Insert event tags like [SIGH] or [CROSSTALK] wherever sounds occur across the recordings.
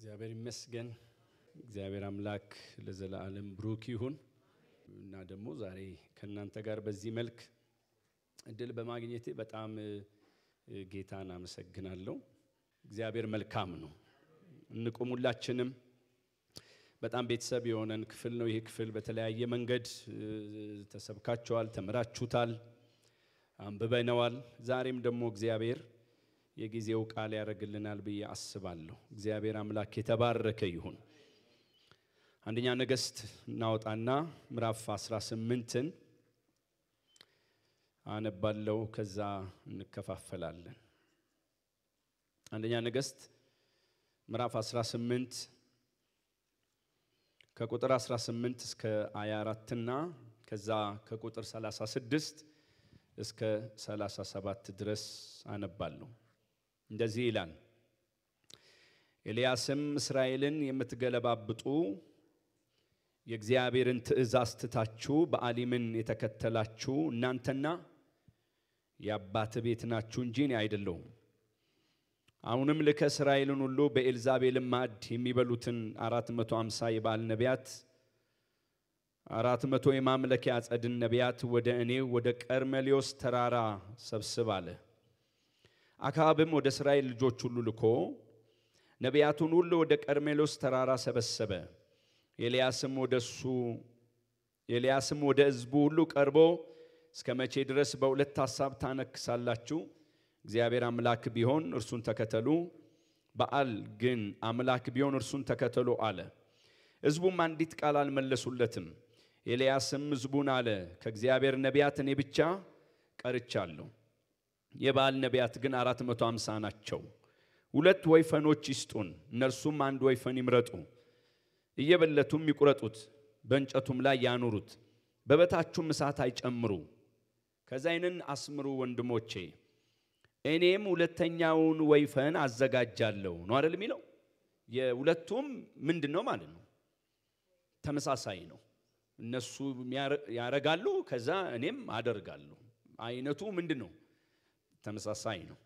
እግዚአብሔር ይመስገን። እግዚአብሔር አምላክ ለዘላለም ብሩክ ይሁን እና ደግሞ ዛሬ ከእናንተ ጋር በዚህ መልክ እድል በማግኘቴ በጣም ጌታን አመሰግናለሁ። እግዚአብሔር መልካም ነው። እንቆሙላችንም በጣም ቤተሰብ የሆነን ክፍል ነው። ይህ ክፍል በተለያየ መንገድ ተሰብካቸዋል ተምራችሁታል፣ አንብበነዋል። ዛሬም ደግሞ እግዚአብሔር የጊዜው ቃል ያደርግልናል ብዬ አስባለሁ። እግዚአብሔር አምላክ የተባረከ ይሁን። አንደኛ ነገሥት እናወጣና ምዕራፍ 18ን አነባለው ከዛ እንከፋፈላለን። አንደኛ ነገሥት ምዕራፍ 18 ከቁጥር 18 እስከ 24 እና ከዛ ከቁጥር 36 እስከ 37 ድረስ አነባለሁ። እንደዚህ ይላል። ኤልያስም እስራኤልን የምትገለባብጡ የእግዚአብሔርን ትእዛዝ ትታችሁ በአሊምን የተከተላችሁ እናንተና የአባት ቤት ናችሁ እንጂ እኔ አይደለሁም። አሁንም ልከ እስራኤልን ሁሉ በኤልዛቤልን ማዕድ የሚበሉትን አራት መቶ አምሳ የባል ነቢያት አራት መቶ የማምለኪያ አጸድን ነቢያት ወደ እኔ ወደ ቀርሜሌዎስ ተራራ ሰብስብ አለህ። አክዓብም ወደ እስራኤል ልጆች ሁሉ ልኮ ነቢያቱን ሁሉ ወደ ቀርሜሎስ ተራራ ሰበሰበ። ኤልያስም ወደ እሱ ኤልያስም ወደ ሕዝቡ ሁሉ ቀርቦ እስከ መቼ ድረስ በሁለት ሐሳብ ታነክሳላችሁ? እግዚአብሔር አምላክ ቢሆን እርሱን ተከተሉ፣ በዓል ግን አምላክ ቢሆን እርሱን ተከተሉ አለ። ሕዝቡም አንዲት ቃል አልመለሱለትም። ኤልያስም ሕዝቡን አለ፣ ከእግዚአብሔር ነቢያት እኔ ብቻ ቀርቻለሁ የበዓል ነቢያት ግን አራት መቶ ሃምሳ ናቸው። ሁለት ወይፈኖች ይስጡን፣ እነርሱም አንድ ወይፈን ይምረጡ፣ እየበለቱም ይቁረጡት፣ በእንጨቱም ላይ ያኑሩት፣ በበታችሁም እሳት አይጨምሩ። ከዛ ይህንን አስምሩ ወንድሞቼ፣ እኔም ሁለተኛውን ወይፈን አዘጋጃለሁ ነው አይደል የሚለው። የሁለቱም ምንድን ነው ማለት ነው? ተመሳሳይ ነው። እነሱ ያረጋሉ፣ ከዛ እኔም አደርጋለሁ። አይነቱ ምንድን ነው? ተመሳሳይ ነው።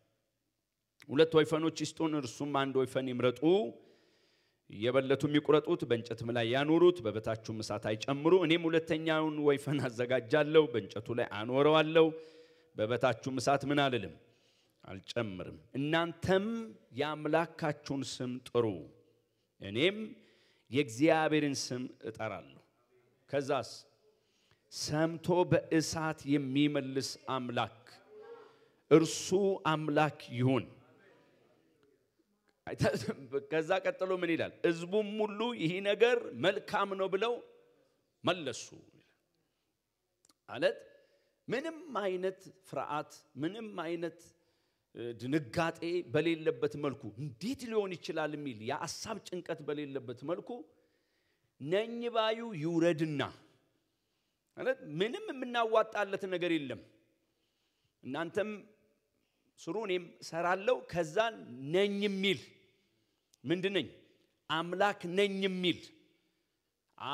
ሁለት ወይፈኖች ይስጡን፣ እርሱም አንድ ወይፈን ይምረጡ፣ እየበለቱ የሚቁረጡት በእንጨትም ላይ ያኖሩት፣ በበታችሁም እሳት አይጨምሩ። እኔም ሁለተኛውን ወይፈን አዘጋጃለሁ፣ በእንጨቱ ላይ አኖረዋለሁ፣ በበታችሁም እሳት ምን አልልም አልጨምርም። እናንተም የአምላካችሁን ስም ጥሩ፣ እኔም የእግዚአብሔርን ስም እጠራለሁ። ከዛስ ሰምቶ በእሳት የሚመልስ አምላክ እርሱ አምላክ ይሁን። ከዛ ቀጥሎ ምን ይላል? ህዝቡም ሁሉ ይህ ነገር መልካም ነው ብለው መለሱ። ማለት ምንም አይነት ፍርሃት፣ ምንም አይነት ድንጋጤ በሌለበት መልኩ እንዴት ሊሆን ይችላል የሚል የሀሳብ ጭንቀት በሌለበት መልኩ ነኝ ባዩ ይውረድና ማለት ምንም የምናዋጣለት ነገር የለም እናንተም ስሩ እኔም ሰራለው ከዛ ነኝ የሚል ምንድን ነኝ አምላክ ነኝ የሚል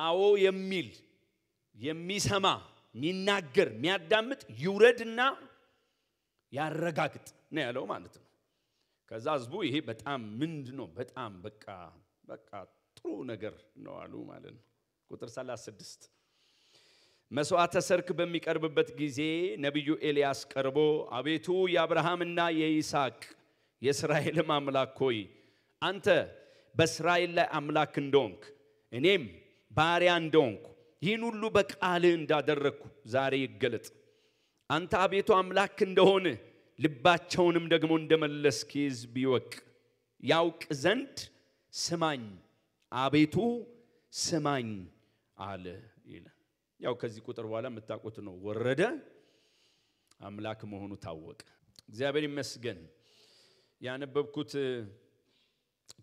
አዎ የሚል የሚሰማ የሚናገር የሚያዳምጥ ይውረድና ያረጋግጥ ነው ያለው ማለት ነው ከዛ ህዝቡ ይሄ በጣም ምንድ ነው በጣም በቃ በቃ ጥሩ ነገር ነው አሉ ማለት ነው ቁጥር 36 መስዋዕተ ሰርክ በሚቀርብበት ጊዜ ነቢዩ ኤልያስ ቀርቦ አቤቱ የአብርሃምና የይስሐቅ የእስራኤልም አምላክ ሆይ አንተ በእስራኤል ላይ አምላክ እንደሆንክ እኔም ባሪያ እንደሆንኩ ይህን ሁሉ በቃልህ እንዳደረግኩ ዛሬ ይገለጥ። አንተ አቤቱ አምላክ እንደሆን ልባቸውንም ደግሞ እንደመለስክ ሕዝብ ይወቅ ያውቅ ዘንድ ስማኝ አቤቱ ስማኝ አለ ይላል። ያው ከዚህ ቁጥር በኋላ የምታውቁት ነው። ወረደ፣ አምላክ መሆኑ ታወቀ። እግዚአብሔር ይመስገን። ያነበብኩት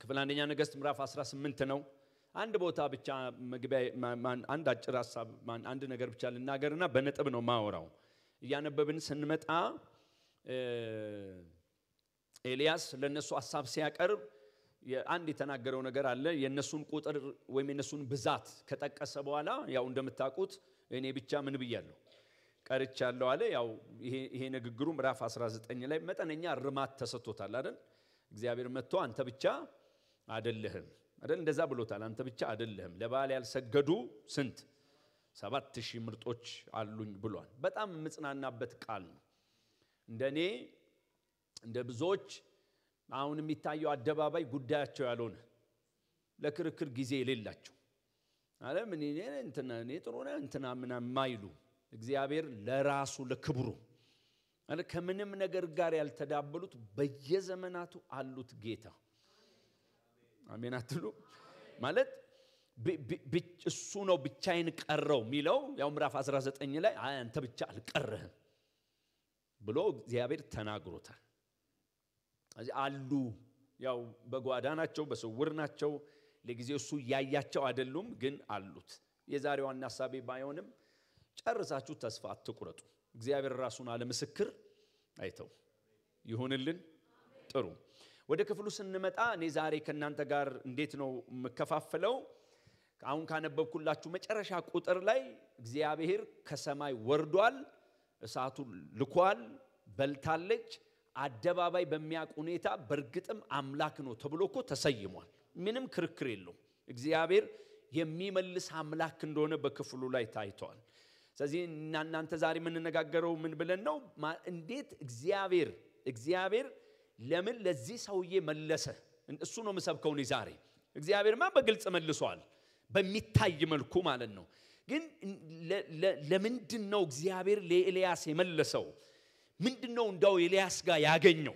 ክፍል አንደኛ ነገሥት ምዕራፍ 18 ነው። አንድ ቦታ ብቻ መግቢያ አንድ አጭር ሀሳብ አንድ ነገር ብቻ ልናገርና በነጥብ ነው ማወራው። እያነበብን ስንመጣ ኤልያስ ለእነሱ ሀሳብ ሲያቀርብ አንድ የተናገረው ነገር አለ። የእነሱን ቁጥር ወይም የእነሱን ብዛት ከጠቀሰ በኋላ ያው እንደምታውቁት እኔ ብቻ ምን ብያለሁ ቀርቻለሁ አለ። ያው ይሄ ንግግሩ ምዕራፍ 19 ላይ መጠነኛ ርማት ተሰጥቶታል አይደል? እግዚአብሔር መጥቶ አንተ ብቻ አደለህም አይደል? እንደዛ ብሎታል። አንተ ብቻ አደለህም፣ ለባል ያልሰገዱ ስንት ሰባት ሺህ ምርጦች አሉኝ ብሏል። በጣም የምጽናናበት ቃል ነው። እንደ እኔ እንደ ብዙዎች አሁን የሚታየው አደባባይ ጉዳያቸው ያልሆነ ለክርክር ጊዜ የሌላቸው አለ እኔ እንትና እኔ ጥሩ እንትና ማይሉ እግዚአብሔር ለራሱ ለክብሩ ከምንም ነገር ጋር ያልተዳበሉት በየዘመናቱ አሉት ጌታ። አሜን አትሉ ማለት እሱ ነው ብቻይን ቀረው የሚለው ያው ምራፍ 19 ላይ አንተ ብቻ አልቀረህም ብሎ እግዚአብሔር ተናግሮታል። አሉ። ያው በጓዳ ናቸው፣ በስውር ናቸው። ለጊዜው እሱ እያያቸው አይደሉም፣ ግን አሉት። የዛሬዋና ሀሳቤ ባይሆንም ጨርሳችሁ ተስፋ አትቁረጡ። እግዚአብሔር ራሱን አለምስክር አይተው ይሁንልን። ጥሩ ወደ ክፍሉ ስንመጣ እኔ ዛሬ ከእናንተ ጋር እንዴት ነው የምከፋፍለው? አሁን ካነበብኩላችሁ መጨረሻ ቁጥር ላይ እግዚአብሔር ከሰማይ ወርዷል፣ እሳቱን ልኳል፣ በልታለች አደባባይ በሚያውቅ ሁኔታ በእርግጥም አምላክ ነው ተብሎ እኮ ተሰይሟል። ምንም ክርክር የለውም። እግዚአብሔር የሚመልስ አምላክ እንደሆነ በክፍሉ ላይ ታይተዋል። ስለዚህ እናንተ ዛሬ የምንነጋገረው ምን ብለን ነው? እንዴት እግዚአብሔር እግዚአብሔር ለምን ለዚህ ሰውዬ መለሰ? እሱ ነው የምሰብከው እኔ ዛሬ። እግዚአብሔርማ በግልጽ መልሷል፣ በሚታይ መልኩ ማለት ነው። ግን ለምንድን ነው እግዚአብሔር ለኤልያስ የመለሰው? ምንድን ነው እንዳው ኤልያስ ጋር ያገኘው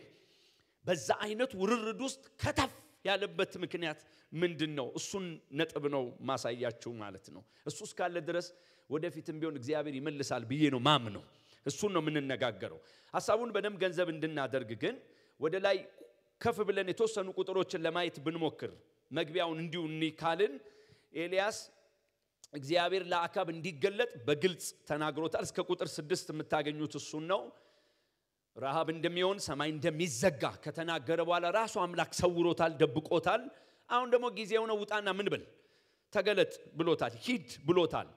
በዛ አይነት ውርርድ ውስጥ ከተፍ ያለበት ምክንያት ምንድን ነው? እሱን ነጥብ ነው ማሳያችሁ ማለት ነው። እሱ እስካለ ድረስ ወደፊትም ቢሆን እግዚአብሔር ይመልሳል ብዬ ነው ማም ነው። እሱን ነው የምንነጋገረው። ሀሳቡን በደንብ ገንዘብ እንድናደርግ ግን ወደ ላይ ከፍ ብለን የተወሰኑ ቁጥሮችን ለማየት ብንሞክር መግቢያውን እንዲሁ ካልን ኤልያስ እግዚአብሔር ለአካብ እንዲገለጥ በግልጽ ተናግሮታል። እስከ ቁጥር ስድስት የምታገኙት እሱን ነው። ረሃብ እንደሚሆን ሰማይ እንደሚዘጋ ከተናገረ በኋላ ራሱ አምላክ ሰውሮታል፣ ደብቆታል። አሁን ደግሞ ጊዜው ነው፣ ውጣና ምን ብል ተገለጥ ብሎታል፣ ሂድ ብሎታል።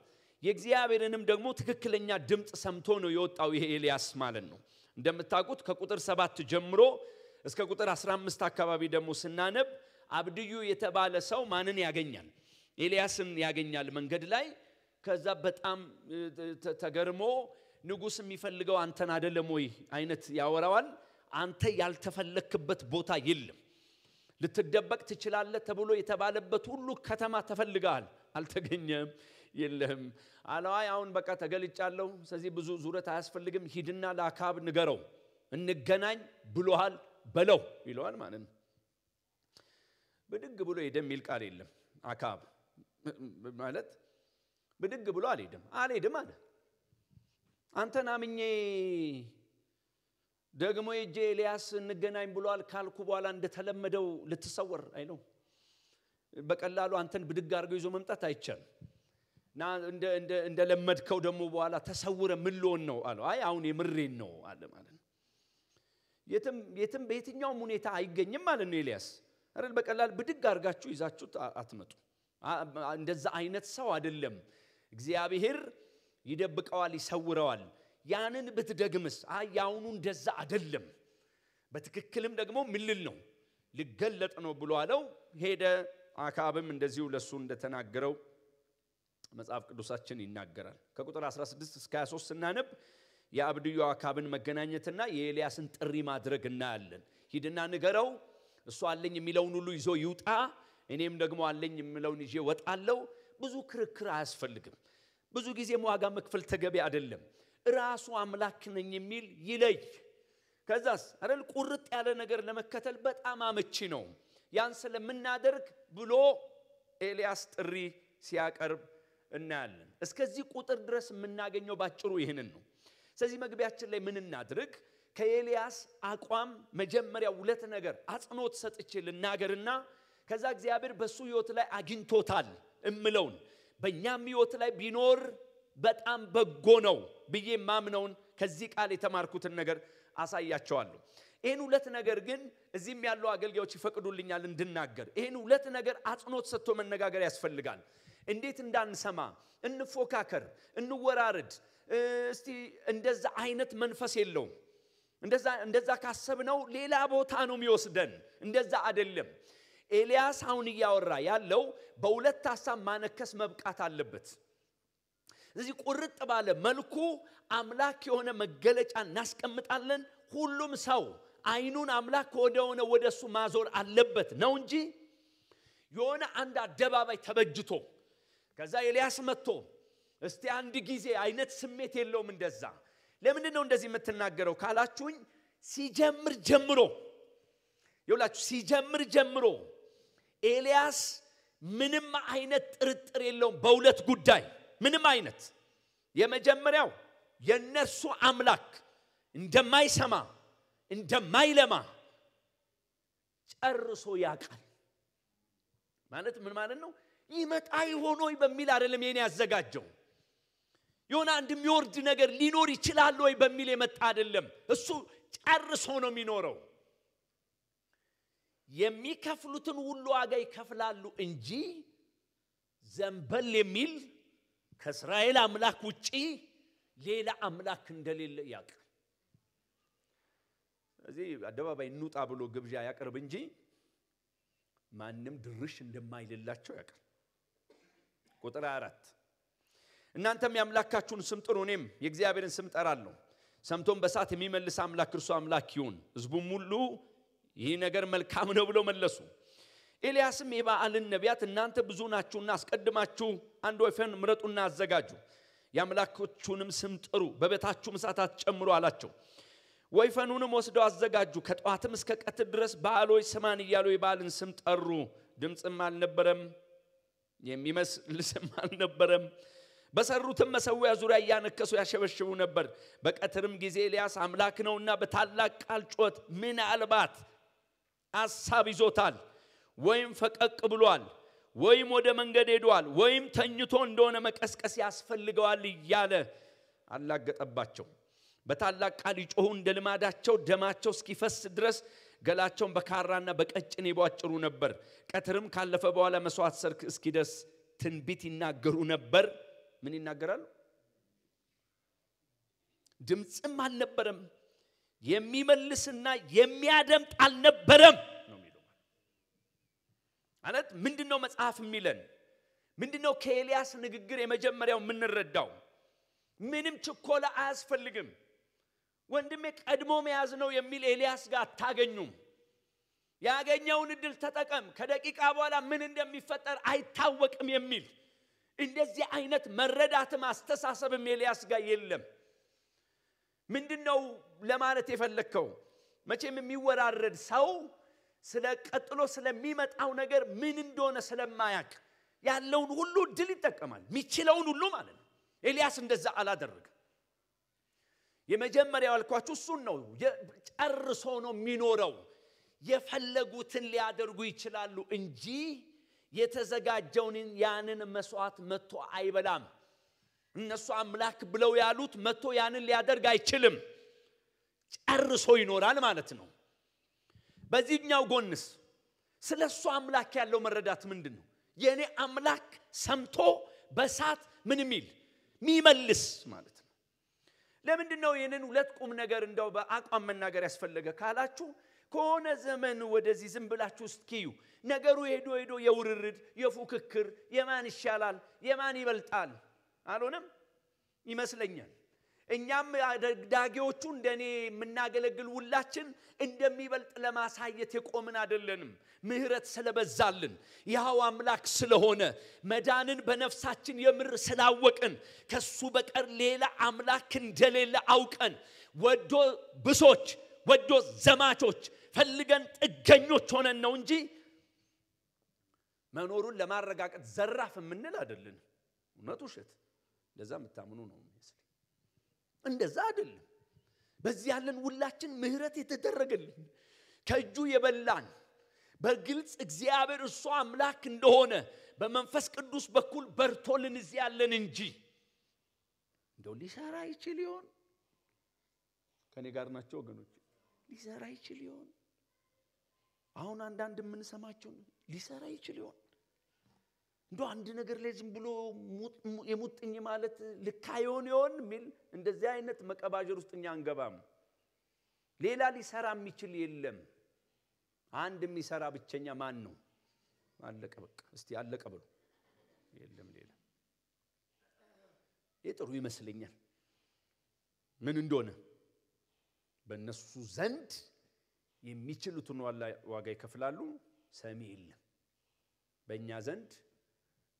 የእግዚአብሔርንም ደግሞ ትክክለኛ ድምፅ ሰምቶ ነው የወጣው ይሄ ኤልያስ ማለት ነው። እንደምታውቁት ከቁጥር ሰባት ጀምሮ እስከ ቁጥር 15 አካባቢ ደግሞ ስናነብ አብድዩ የተባለ ሰው ማንን ያገኛል? ኤልያስን ያገኛል መንገድ ላይ። ከዛ በጣም ተገርሞ ንጉሥ የሚፈልገው አንተን አደለም ወይ አይነት ያወራዋል። አንተ ያልተፈለክበት ቦታ የለም። ልትደበቅ ትችላለህ ተብሎ የተባለበት ሁሉ ከተማ ተፈልገሃል፣ አልተገኘም፣ የለህም። አለዋይ አሁን በቃ ተገልጫለሁ፣ ስለዚህ ብዙ ዙረት አያስፈልግም። ሂድና ለአካብ ንገረው፣ እንገናኝ ብሎሃል በለው ይለዋል ማለት ነው። ብድግ ብሎ ሄደ የሚል ቃል የለም። አካብ ማለት ብድግ ብሎ አልሄድም አልሄድም አለ አንተን አምኜ ደግሞ የእጄ ኤልያስ እንገናኝ ብሏል ካልኩ በኋላ እንደተለመደው ልትሰወር አይ ነው በቀላሉ አንተን ብድግ አድርገው ይዞ መምጣት አይቻልም እና እንደለመድከው ደግሞ በኋላ ተሰውረ ምልሆን ነው አለው አይ አሁን የምሬን ነው አለ ማለት ነው የትም በየትኛውም ሁኔታ አይገኝም ማለት ነው ኤልያስ አይደል በቀላል ብድግ አድርጋችሁ ይዛችሁ አትመጡ እንደዛ አይነት ሰው አይደለም እግዚአብሔር ይደብቀዋል፣ ይሰውረዋል። ያንን ብትደግምስ አይ እንደዛ አደለም፣ በትክክልም ደግሞ ምልል ነው ልገለጥ ነው ብሎ አለው። ሄደ። አካብም እንደዚሁ ለእሱ እንደተናገረው መጽሐፍ ቅዱሳችን ይናገራል። ከቁጥር 16 እስከ 23 ስናነብ የአብድዩ አካብን መገናኘትና የኤልያስን ጥሪ ማድረግ እናያለን። ሂድና ንገረው፣ እሱ አለኝ የሚለውን ሁሉ ይዞ ይውጣ፣ እኔም ደግሞ አለኝ የሚለውን ይዤ ወጣለው። ብዙ ክርክር አያስፈልግም። ብዙ ጊዜ ዋጋ መክፈል ተገቢ አይደለም። ራሱ አምላክ ነኝ የሚል ይለይ። ከዛስ አረል ቁርጥ ያለ ነገር ለመከተል በጣም አመቺ ነው። ያን ስለምናደርግ ብሎ ኤልያስ ጥሪ ሲያቀርብ እናያለን። እስከዚህ ቁጥር ድረስ የምናገኘው ባጭሩ ይህንን ነው። ስለዚህ መግቢያችን ላይ ምን እናድርግ? ከኤልያስ አቋም መጀመሪያ ሁለት ነገር አጽንኦት ሰጥቼ ልናገርና ከዛ እግዚአብሔር በሱ ህይወት ላይ አግኝቶታል እምለውን በእኛም ህይወት ላይ ቢኖር በጣም በጎ ነው ብዬ ማምነውን ከዚህ ቃል የተማርኩትን ነገር አሳያቸዋለሁ። ይህን ሁለት ነገር ግን እዚህም ያለው አገልጋዮች ይፈቅዱልኛል እንድናገር። ይህን ሁለት ነገር አጽንኦት ሰጥቶ መነጋገር ያስፈልጋል። እንዴት እንዳንሰማ፣ እንፎካከር፣ እንወራረድ። እስቲ እንደዛ አይነት መንፈስ የለውም። እንደዛ ካሰብነው ሌላ ቦታ ነው የሚወስደን። እንደዛ አይደለም። ኤልያስ አሁን እያወራ ያለው በሁለት ሀሳብ ማነከስ መብቃት አለበት። እዚህ ቁርጥ ባለ መልኩ አምላክ የሆነ መገለጫ እናስቀምጣለን። ሁሉም ሰው አይኑን አምላክ ወደሆነ ወደ እሱ ማዞር አለበት ነው እንጂ የሆነ አንድ አደባባይ ተበጅቶ ከዛ ኤልያስ መጥቶ እስቲ አንድ ጊዜ አይነት ስሜት የለውም። እንደዛ ለምንድን ነው እንደዚህ የምትናገረው ካላችሁኝ ሲጀምር ጀምሮ ይውላችሁ ሲጀምር ጀምሮ ኤልያስ ምንም አይነት ጥርጥር የለውም በሁለት ጉዳይ ምንም አይነት የመጀመሪያው የእነርሱ አምላክ እንደማይሰማ እንደማይለማ ጨርሶ ያውቃል ማለት ምን ማለት ነው ይመጣ ይሆኖይ በሚል አይደለም ይሄን ያዘጋጀው የሆነ አንድ የሚወርድ ነገር ሊኖር ይችላል ወይ በሚል የመጣ አይደለም እሱ ጨርሶ ነው የሚኖረው የሚከፍሉትን ሁሉ ዋጋ ይከፍላሉ እንጂ ዘንበል የሚል ከእስራኤል አምላክ ውጪ ሌላ አምላክ እንደሌለ ያውቃል። ስለዚህ አደባባይ እንውጣ ብሎ ግብዣ ያቅርብ እንጂ ማንም ድርሽ እንደማይልላቸው ያውቃል። ቁጥር አራት እናንተም የአምላካችሁን ስም ጥሩ፣ እኔም የእግዚአብሔርን ስም ጠራለሁ። ሰምቶም በሰዓት የሚመልስ አምላክ እርሱ አምላክ ይሁን። ህዝቡም ሁሉ ይህ ነገር መልካም ነው ብለው መለሱ። ኤልያስም የበዓልን ነቢያት እናንተ ብዙ ናችሁና አስቀድማችሁ አንድ ወይፈን ምረጡና አዘጋጁ፣ የአምላኮቹንም ስም ጥሩ፣ በቤታችሁም እሳት አትጨምሩ አላቸው። ወይፈኑንም ወስደው አዘጋጁ። ከጠዋትም እስከ ቀትር ድረስ በዓሎች ስማን እያሉ የበዓልን ስም ጠሩ። ድምፅም አልነበረም፣ የሚመስል ስም አልነበረም። በሰሩትም መሰዊያ ዙሪያ እያነከሱ ያሸበሽቡ ነበር። በቀትርም ጊዜ ኤልያስ አምላክ ነውና በታላቅ ቃል ጮት ምናልባት ሐሳብ ይዞታል፣ ወይም ፈቀቅ ብሏል፣ ወይም ወደ መንገድ ሄዷል፣ ወይም ተኝቶ እንደሆነ መቀስቀስ ያስፈልገዋል እያለ አላገጠባቸው። በታላቅ ቃል ይጮኹ እንደ ልማዳቸው ደማቸው እስኪፈስ ድረስ ገላቸውን በካራና በቀጭን ይቧጭሩ ነበር። ቀትርም ካለፈ በኋላ መስዋዕት ሰርክ እስኪደርስ ትንቢት ይናገሩ ነበር። ምን ይናገራሉ? ድምፅም አልነበረም። የሚመልስና የሚያደምጥ አልነበረም ነው የሚለው። ማለት ምንድን ነው መጽሐፍ የሚለን? ምንድን ነው ከኤልያስ ንግግር የመጀመሪያው የምንረዳው? ምንም ችኮላ አያስፈልግም። ወንድሜ ቀድሞ መያዝ ነው የሚል ኤልያስ ጋር አታገኙም። ያገኘውን እድል ተጠቀም፣ ከደቂቃ በኋላ ምን እንደሚፈጠር አይታወቅም የሚል እንደዚህ አይነት መረዳትም አስተሳሰብም ኤልያስ ጋር የለም። ምንድን ነው ለማለት የፈለግከው? መቼም የሚወራረድ ሰው ስለ ቀጥሎ ስለሚመጣው ነገር ምን እንደሆነ ስለማያቅ ያለውን ሁሉ ድል ይጠቀማል፣ የሚችለውን ሁሉ ማለት ነው። ኤልያስ እንደዛ አላደረገ። የመጀመሪያው ያልኳችሁ እሱን ነው። ጨርሶ ነው የሚኖረው። የፈለጉትን ሊያደርጉ ይችላሉ እንጂ የተዘጋጀውን ያንን መስዋዕት መጥቶ አይበላም። እነሱ አምላክ ብለው ያሉት መጥቶ ያንን ሊያደርግ አይችልም። ጨርሶ ይኖራል ማለት ነው። በዚህኛው ጎንስ ስለ እሱ አምላክ ያለው መረዳት ምንድን ነው? የእኔ አምላክ ሰምቶ በሳት ምን ሚል ሚመልስ ማለት ነው። ለምንድን ነው ይህንን ሁለት ቁም ነገር እንደው በአቋም መናገር ያስፈለገ ካላችሁ ከሆነ ዘመን ወደዚህ ዝም ብላችሁ ውስጥ ክዩ ነገሩ ሄዶ ሄዶ የውርርድ የፉክክር የማን ይሻላል የማን ይበልጣል አልሆነም ይመስለኛል እኛም ዳጊዎቹ እንደ እኔ የምናገለግል ሁላችን እንደሚበልጥ ለማሳየት የቆምን አደለንም። ምህረት ስለበዛልን ይኸው አምላክ ስለሆነ መዳንን በነፍሳችን የምር ስላወቅን ከሱ በቀር ሌላ አምላክ እንደሌለ አውቀን ወዶ ብሶች፣ ወዶ ዘማቾች ፈልገን ጥገኞች ሆነን ነው እንጂ መኖሩን ለማረጋገጥ ዘራፍ የምንል አይደለንም። እውነት ውሸት የምታምኑ ነው። እንደዛ አይደለም። በዚህ ያለን ሁላችን ምህረት የተደረገልን ከእጁ የበላን በግልጽ እግዚአብሔር እሱ አምላክ እንደሆነ በመንፈስ ቅዱስ በኩል በርቶልን እዚህ ያለን እንጂ እንደው ሊሰራ ይችል ይሆን? ከኔ ጋር ናቸው ወገኖች። ሊሰራ ይችል ይሆን? አሁን አንዳንድ የምንሰማቸው ሊሰራ ይችል ይሆን? እንደ አንድ ነገር ላይ ዝም ብሎ የሙጥኝ ማለት ልካ ይሆን ይሆን የሚል እንደዚህ አይነት መቀባጀር ውስጥ እኛ አንገባም። ሌላ ሊሰራ የሚችል የለም። አንድ የሚሰራ ብቸኛ ማን ነው? አለቀ በቃ። እስቲ አለቀ ብሎ የለም ሌላ። ይህ ጥሩ ይመስለኛል። ምን እንደሆነ በእነሱ ዘንድ የሚችሉትን ዋጋ ይከፍላሉ። ሰሚ የለም በእኛ ዘንድ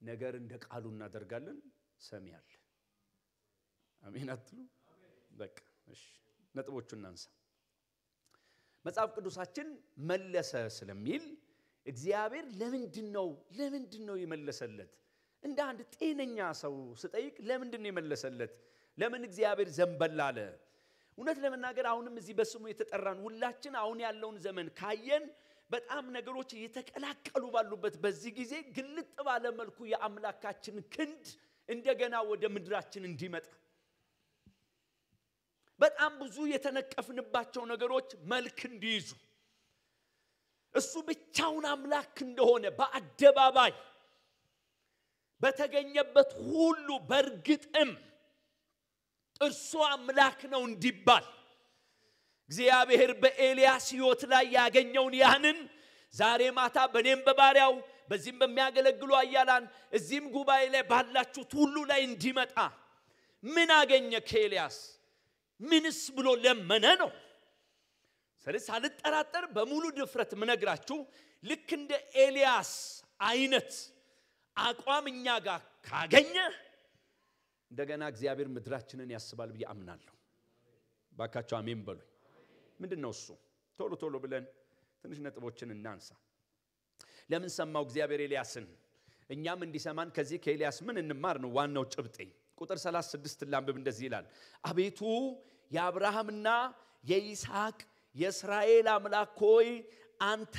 ነገር እንደ ቃሉ እናደርጋለን። ሰሚ አለ። አሜን አትሉ? በቃ እሺ፣ ነጥቦቹ እናንሳ። መጽሐፍ ቅዱሳችን መለሰ ስለሚል እግዚአብሔር ለምንድን ነው ለምንድን ነው የመለሰለት? እንደ አንድ ጤነኛ ሰው ስጠይቅ ለምንድን ነው የመለሰለት? ለምን እግዚአብሔር ዘንበል አለ? እውነት ለመናገር አሁንም እዚህ በስሙ የተጠራን ሁላችን አሁን ያለውን ዘመን ካየን በጣም ነገሮች እየተቀላቀሉ ባሉበት በዚህ ጊዜ ግልጥ ባለ መልኩ የአምላካችን ክንድ እንደገና ወደ ምድራችን እንዲመጣ በጣም ብዙ የተነቀፍንባቸው ነገሮች መልክ እንዲይዙ እሱ ብቻውን አምላክ እንደሆነ በአደባባይ በተገኘበት ሁሉ በእርግጥም እርሱ አምላክ ነው እንዲባል እግዚአብሔር በኤልያስ ህይወት ላይ ያገኘውን ያንን ዛሬ ማታ በእኔም በባሪያው በዚህም በሚያገለግሉ አያላን እዚህም ጉባኤ ላይ ባላችሁት ሁሉ ላይ እንዲመጣ ምን አገኘ ከኤልያስ ምንስ ብሎ ለመነ ነው ስለዚህ ሳልጠራጠር በሙሉ ድፍረት ምነግራችሁ ልክ እንደ ኤልያስ አይነት አቋም እኛ ጋር ካገኘ እንደገና እግዚአብሔር ምድራችንን ያስባል ብዬ አምናለሁ ባካቸው አሜን በሉኝ ምንድን ነው እሱ? ቶሎ ቶሎ ብለን ትንሽ ነጥቦችን እናንሳ። ለምን ሰማው እግዚአብሔር ኤልያስን? እኛም እንዲሰማን ከዚህ ከኤልያስ ምን እንማር ነው ዋናው ጭብጤ። ቁጥር 36 ላንብብ፣ እንደዚህ ይላል። አቤቱ የአብርሃምና የይስሐቅ የእስራኤል አምላክ ሆይ አንተ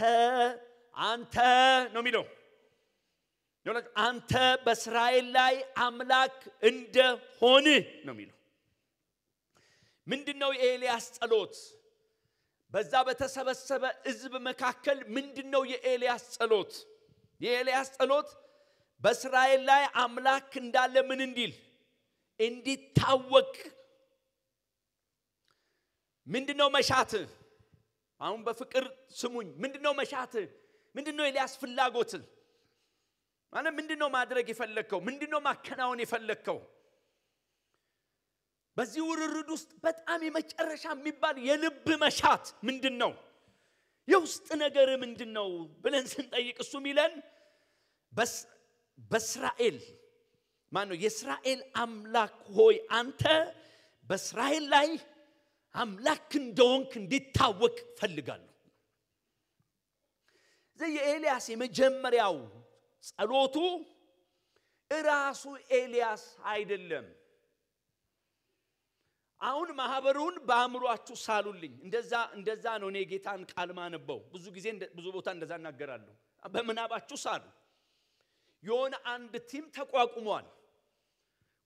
አንተ ነው የሚለው አንተ በእስራኤል ላይ አምላክ እንደሆንህ ነው የሚለው። ምንድን ነው የኤልያስ ጸሎት? በዛ በተሰበሰበ ህዝብ መካከል ምንድን ነው የኤልያስ ጸሎት? የኤልያስ ጸሎት በእስራኤል ላይ አምላክ እንዳለ ምን እንዲል እንዲታወቅ ምንድን ነው መሻት? አሁን በፍቅር ስሙኝ። ምንድን ነው መሻት? ምንድን ነው ኤልያስ ፍላጎት? ማለት ምንድን ነው ማድረግ የፈለግከው? ምንድን ነው ማከናወን የፈለግከው? በዚህ ውርርድ ውስጥ በጣም የመጨረሻ የሚባል የልብ መሻት ምንድን ነው? የውስጥ ነገር ምንድን ነው ብለን ስንጠይቅ እሱ ሚለን በእስራኤል ማን ነው የእስራኤል አምላክ ሆይ አንተ በእስራኤል ላይ አምላክ እንደወንክ እንዲታወቅ ፈልጋለሁ። እዚህ የኤልያስ የመጀመሪያው ጸሎቱ እራሱ ኤልያስ አይደለም። አሁን ማህበሩን በአእምሯችሁ ሳሉልኝ። እንደዛ እንደዛ ነው እኔ ጌታን ቃል ማነበው። ብዙ ጊዜ ብዙ ቦታ እንደዛ እናገራለሁ። በምናባችሁ ሳሉ። የሆነ አንድ ቲም ተቋቁሟል።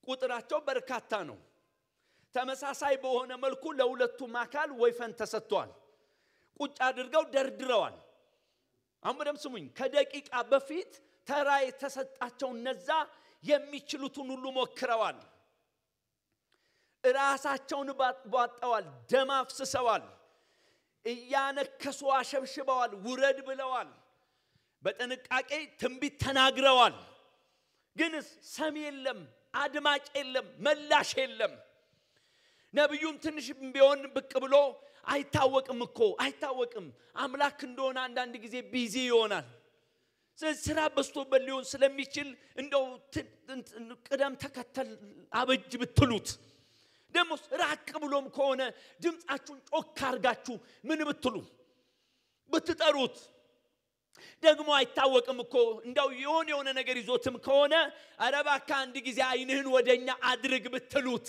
ቁጥራቸው በርካታ ነው። ተመሳሳይ በሆነ መልኩ ለሁለቱም አካል ወይፈን ተሰጥቷል። ቁጭ አድርገው ደርድረዋል። አሁን በደምብ ስሙኝ። ከደቂቃ በፊት ተራ የተሰጣቸው እነዛ የሚችሉትን ሁሉ ሞክረዋል። ራሳቸውን ቧጠዋል፣ ደም አፍስሰዋል፣ እያነከሱ አሸብሽበዋል፣ ውረድ ብለዋል፣ በጥንቃቄ ትንቢት ተናግረዋል። ግንስ ሰሚ የለም፣ አድማጭ የለም፣ መላሽ የለም። ነቢዩም ትንሽ ቢሆን ብቅ ብሎ አይታወቅም እኮ አይታወቅም፣ አምላክ እንደሆነ አንዳንድ ጊዜ ቢዚ ይሆናል። ስራ በዝቶበት ሊሆን ስለሚችል እንደው ቅደም ተከተል አበጅ ብትሉት ደግሞስ ራቅ ብሎም ከሆነ ድምፃችሁን ጮክ አርጋችሁ ምን ብትሉ ብትጠሩት ደግሞ አይታወቅም እኮ እንዳው የሆነ የሆነ ነገር ይዞትም ከሆነ አረባካ አንድ ጊዜ አይንህን ወደኛ አድርግ ብትሉት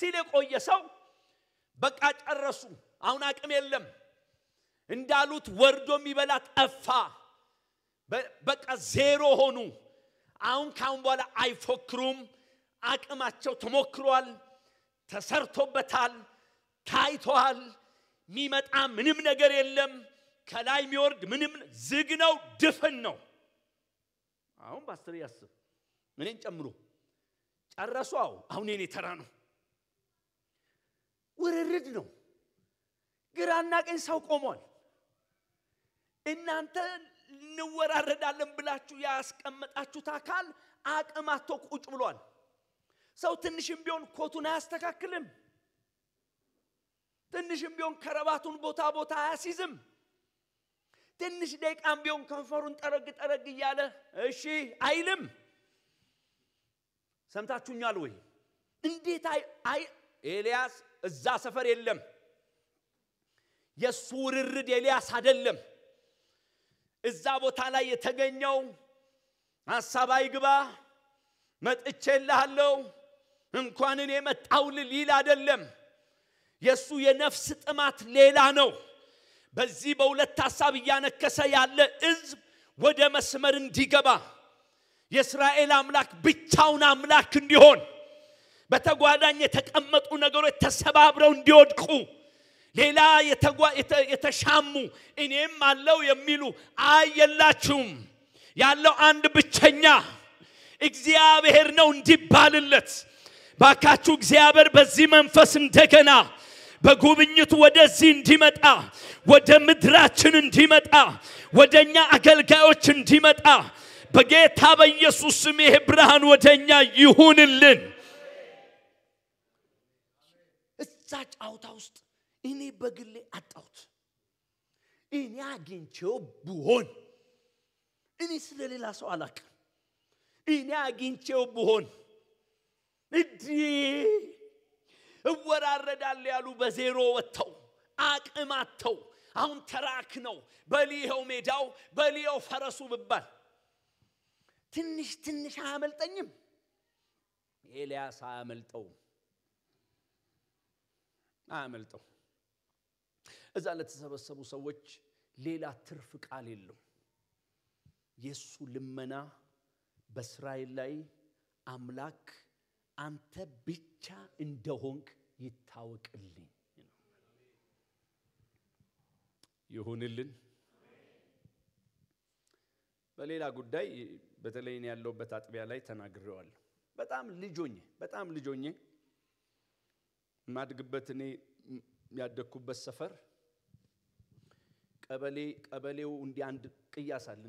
ሲል የቆየ ሰው በቃ ጨረሱ፣ አሁን አቅም የለም እንዳሉት ወርዶ የሚበላ ጠፋ። በቃ ዜሮ ሆኑ። አሁን ካሁን በኋላ አይፎክሩም። አቅማቸው ተሞክሯል። ተሰርቶበታል፣ ታይቷል። የሚመጣ ምንም ነገር የለም። ከላይ የሚወርድ ምንም ዝግ ነው፣ ድፍን ነው። አሁን ፓስተር ያስብ፣ እኔን ጨምሮ ጨረሱ። አዎ አሁን የኔ ተራ ነው። ውርርድ ነው። ግራና ቀኝ ሰው ቆሟል። እናንተ እንወራረዳለን ብላችሁ ያስቀመጣችሁት አካል አቅም አቶ ቁጭ ብሏል። ሰው ትንሽም ቢሆን ኮቱን አያስተካክልም። ትንሽም ቢሆን ከረባቱን ቦታ ቦታ አያስይዝም። ትንሽ ደቂቃም ቢሆን ከንፈሩን ጠረግ ጠረግ እያለ እሺ አይልም። ሰምታችሁኛል ወይ? እንዴት አይ ኤልያስ እዛ ሰፈር የለም። የእሱ ውርርድ ኤልያስ አደለም። እዛ ቦታ ላይ የተገኘው ሀሳብ አይግባ ላለው እንኳን እኔ መጣው ሊል አይደለም። የእሱ የነፍስ ጥማት ሌላ ነው። በዚህ በሁለት ሐሳብ እያነከሰ ያለ ሕዝብ ወደ መስመር እንዲገባ የእስራኤል አምላክ ብቻውን አምላክ እንዲሆን በተጓዳኝ የተቀመጡ ነገሮች ተሰባብረው እንዲወድቁ ሌላ የተሻሙ እኔም አለው የሚሉ አይ የላችሁም። ያለው አንድ ብቸኛ እግዚአብሔር ነው እንዲባልለት ባካችሁ እግዚአብሔር በዚህ መንፈስ እንደገና በጉብኝት ወደዚህ እንዲመጣ ወደ ምድራችን እንዲመጣ ወደ እኛ አገልጋዮች እንዲመጣ በጌታ በኢየሱስ ስም ይሄ ብርሃን ወደ እኛ ይሁንልን። እዛ ጫውታ ውስጥ እኔ በግሌ አጣሁት። እኔ አግኝቼው ብሆን እኔ ስለ ሌላ ሰው አላቅም። እኔ አግኝቼው ብሆን እንዲህ እወራረዳል ያሉ በዜሮ ወጥተው አቅም አጥተው አሁን ተራክ ነው በሊኸው ሜዳው በሊኸው ፈረሱ ብባል ትንሽ ትንሽ አያመልጠኝም ኤልያስ አያመልጠውም አያመልጠው እዛ ለተሰበሰቡ ሰዎች ሌላ ትርፍ ቃል የለው የእሱ ልመና በእስራኤል ላይ አምላክ አንተ ብቻ እንደሆንክ ይታወቅልኝ ይሁንልን። በሌላ ጉዳይ በተለይ ያለውበት አጥቢያ ላይ ተናግሬዋለሁ። በጣም ልጆኜ በጣም ልጆኜ የማድግበት እኔ ያደግኩበት ሰፈር ቀበሌ ቀበሌው እንዲ አንድ ቅያስ አለ።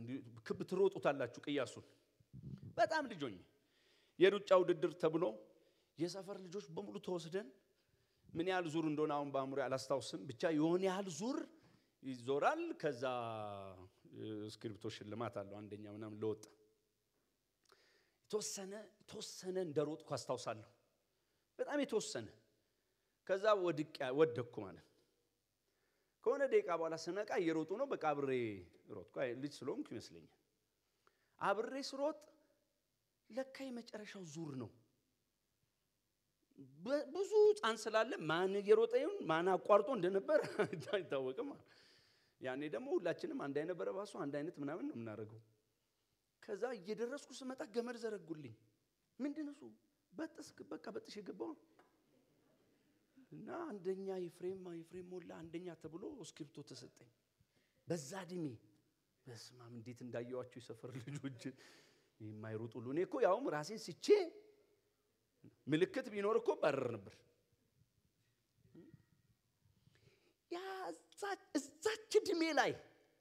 ክብ ትሮጡታላችሁ ቅያሱን። በጣም ልጆኜ የሩጫ ውድድር ተብሎ የሰፈር ልጆች በሙሉ ተወስደን ምን ያህል ዙር እንደሆነ አሁን በአእምሮ አላስታውስም። ብቻ የሆነ ያህል ዙር ይዞራል። ከዛ እስክሪብቶ ሽልማት አለው አንደኛ ምናምን ለወጣ የተወሰነ የተወሰነ እንደሮጥኩ አስታውሳለሁ። በጣም የተወሰነ ከዛ ወደኩ ወደቅኩ ማለት ከሆነ ደቂቃ በኋላ ስነቃ እየሮጡ ነው። በቃ አብሬ ሮጥኩ። ልጅ ስለሆንኩ ይመስለኛል አብሬ ስሮጥ ለካ የመጨረሻው ዙር ነው። ብዙ ህፃን ስላለ ማን እየሮጠ ይሁን ማን አቋርጦ እንደነበር [LAUGHS] አይታወቅም። ያኔ ደግሞ ሁላችንም አንድ አይነት በረባሱ አንድ አይነት ምናምን ነው የምናደርገው። ከዛ እየደረስኩ ስመጣ ገመድ ዘረጉልኝ። ምንድን እሱ በጥስ በቃ በጥሽ የገባው እና አንደኛ የፍሬም የፍሬም ሞላ አንደኛ ተብሎ እስክሪብቶ ተሰጠኝ። በዛ እድሜ በስማም እንዴት እንዳየዋቸው የሰፈር ልጆችን የማይሮጡ ሁሉ እኔ እኮ ያውም ራሴን ስቼ ምልክት ቢኖር እኮ ባረር ነበር። እዛች እድሜ ላይ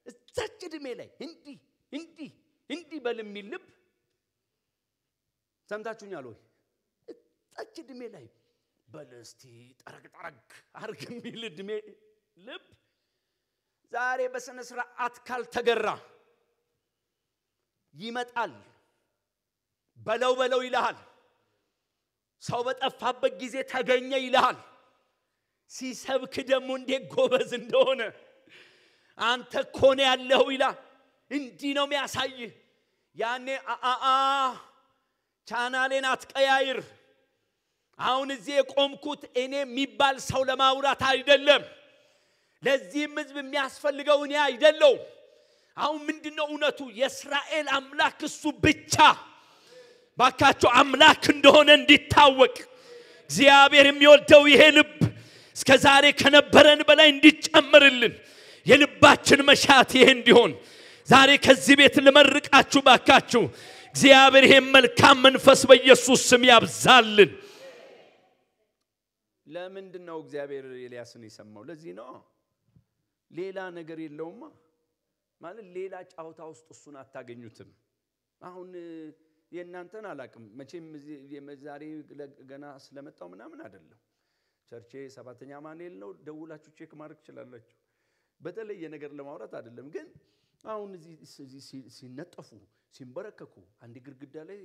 እዛች እድሜ ላይ እንዲ እንዲ እንዲህ በል የሚል ልብ ሰምታችሁኛል ወይ? እዛች እድሜ ላይ በል እስቲ ጠረግ ጠረግ አርግ የሚል እድሜ ልብ ዛሬ በስነ ስርዓት ካልተገራ ይመጣል። በለው በለው ይልሃል። ሰው በጠፋበት ጊዜ ተገኘ ይልሃል። ሲሰብክ ደግሞ እንዴት ጎበዝ እንደሆነ አንተ እኮ ነው ያለኸው ይላል። እንዲህ ነው የሚያሳይ ያኔ አአ ቻናሌን አትቀያይር። አሁን እዚህ የቆምኩት እኔ የሚባል ሰው ለማውራት አይደለም። ለዚህም ህዝብ የሚያስፈልገው እኔ አይደለውም። አሁን ምንድነው እውነቱ? የእስራኤል አምላክ እሱ ብቻ ባካቸው አምላክ እንደሆነ እንዲታወቅ እግዚአብሔር የሚወደው ይሄ ልብ እስከ ዛሬ ከነበረን በላይ እንዲጨምርልን የልባችን መሻት ይሄ እንዲሆን ዛሬ ከዚህ ቤት ልመርቃችሁ ባካችሁ እግዚአብሔር ይሄን መልካም መንፈስ በኢየሱስ ስም ያብዛልን። ለምንድን ነው እግዚአብሔር ኤልያስን የሰማው? ለዚህ ነው። ሌላ ነገር የለውማ። ማለት ሌላ ጫውታ ውስጥ እሱን አታገኙትም። አሁን የእናንተን አላቅም መቼም ዛሬ ገና ስለመጣው ምናምን አደለም ቸርቼ ሰባተኛ ማንኤል ነው። ደውላችሁ ቼክ ማድረግ ትችላላችሁ። በተለየ ነገር ለማውራት አደለም ግን አሁን እዚህ ሲነጠፉ ሲንበረከኩ አንድ ግርግዳ ላይ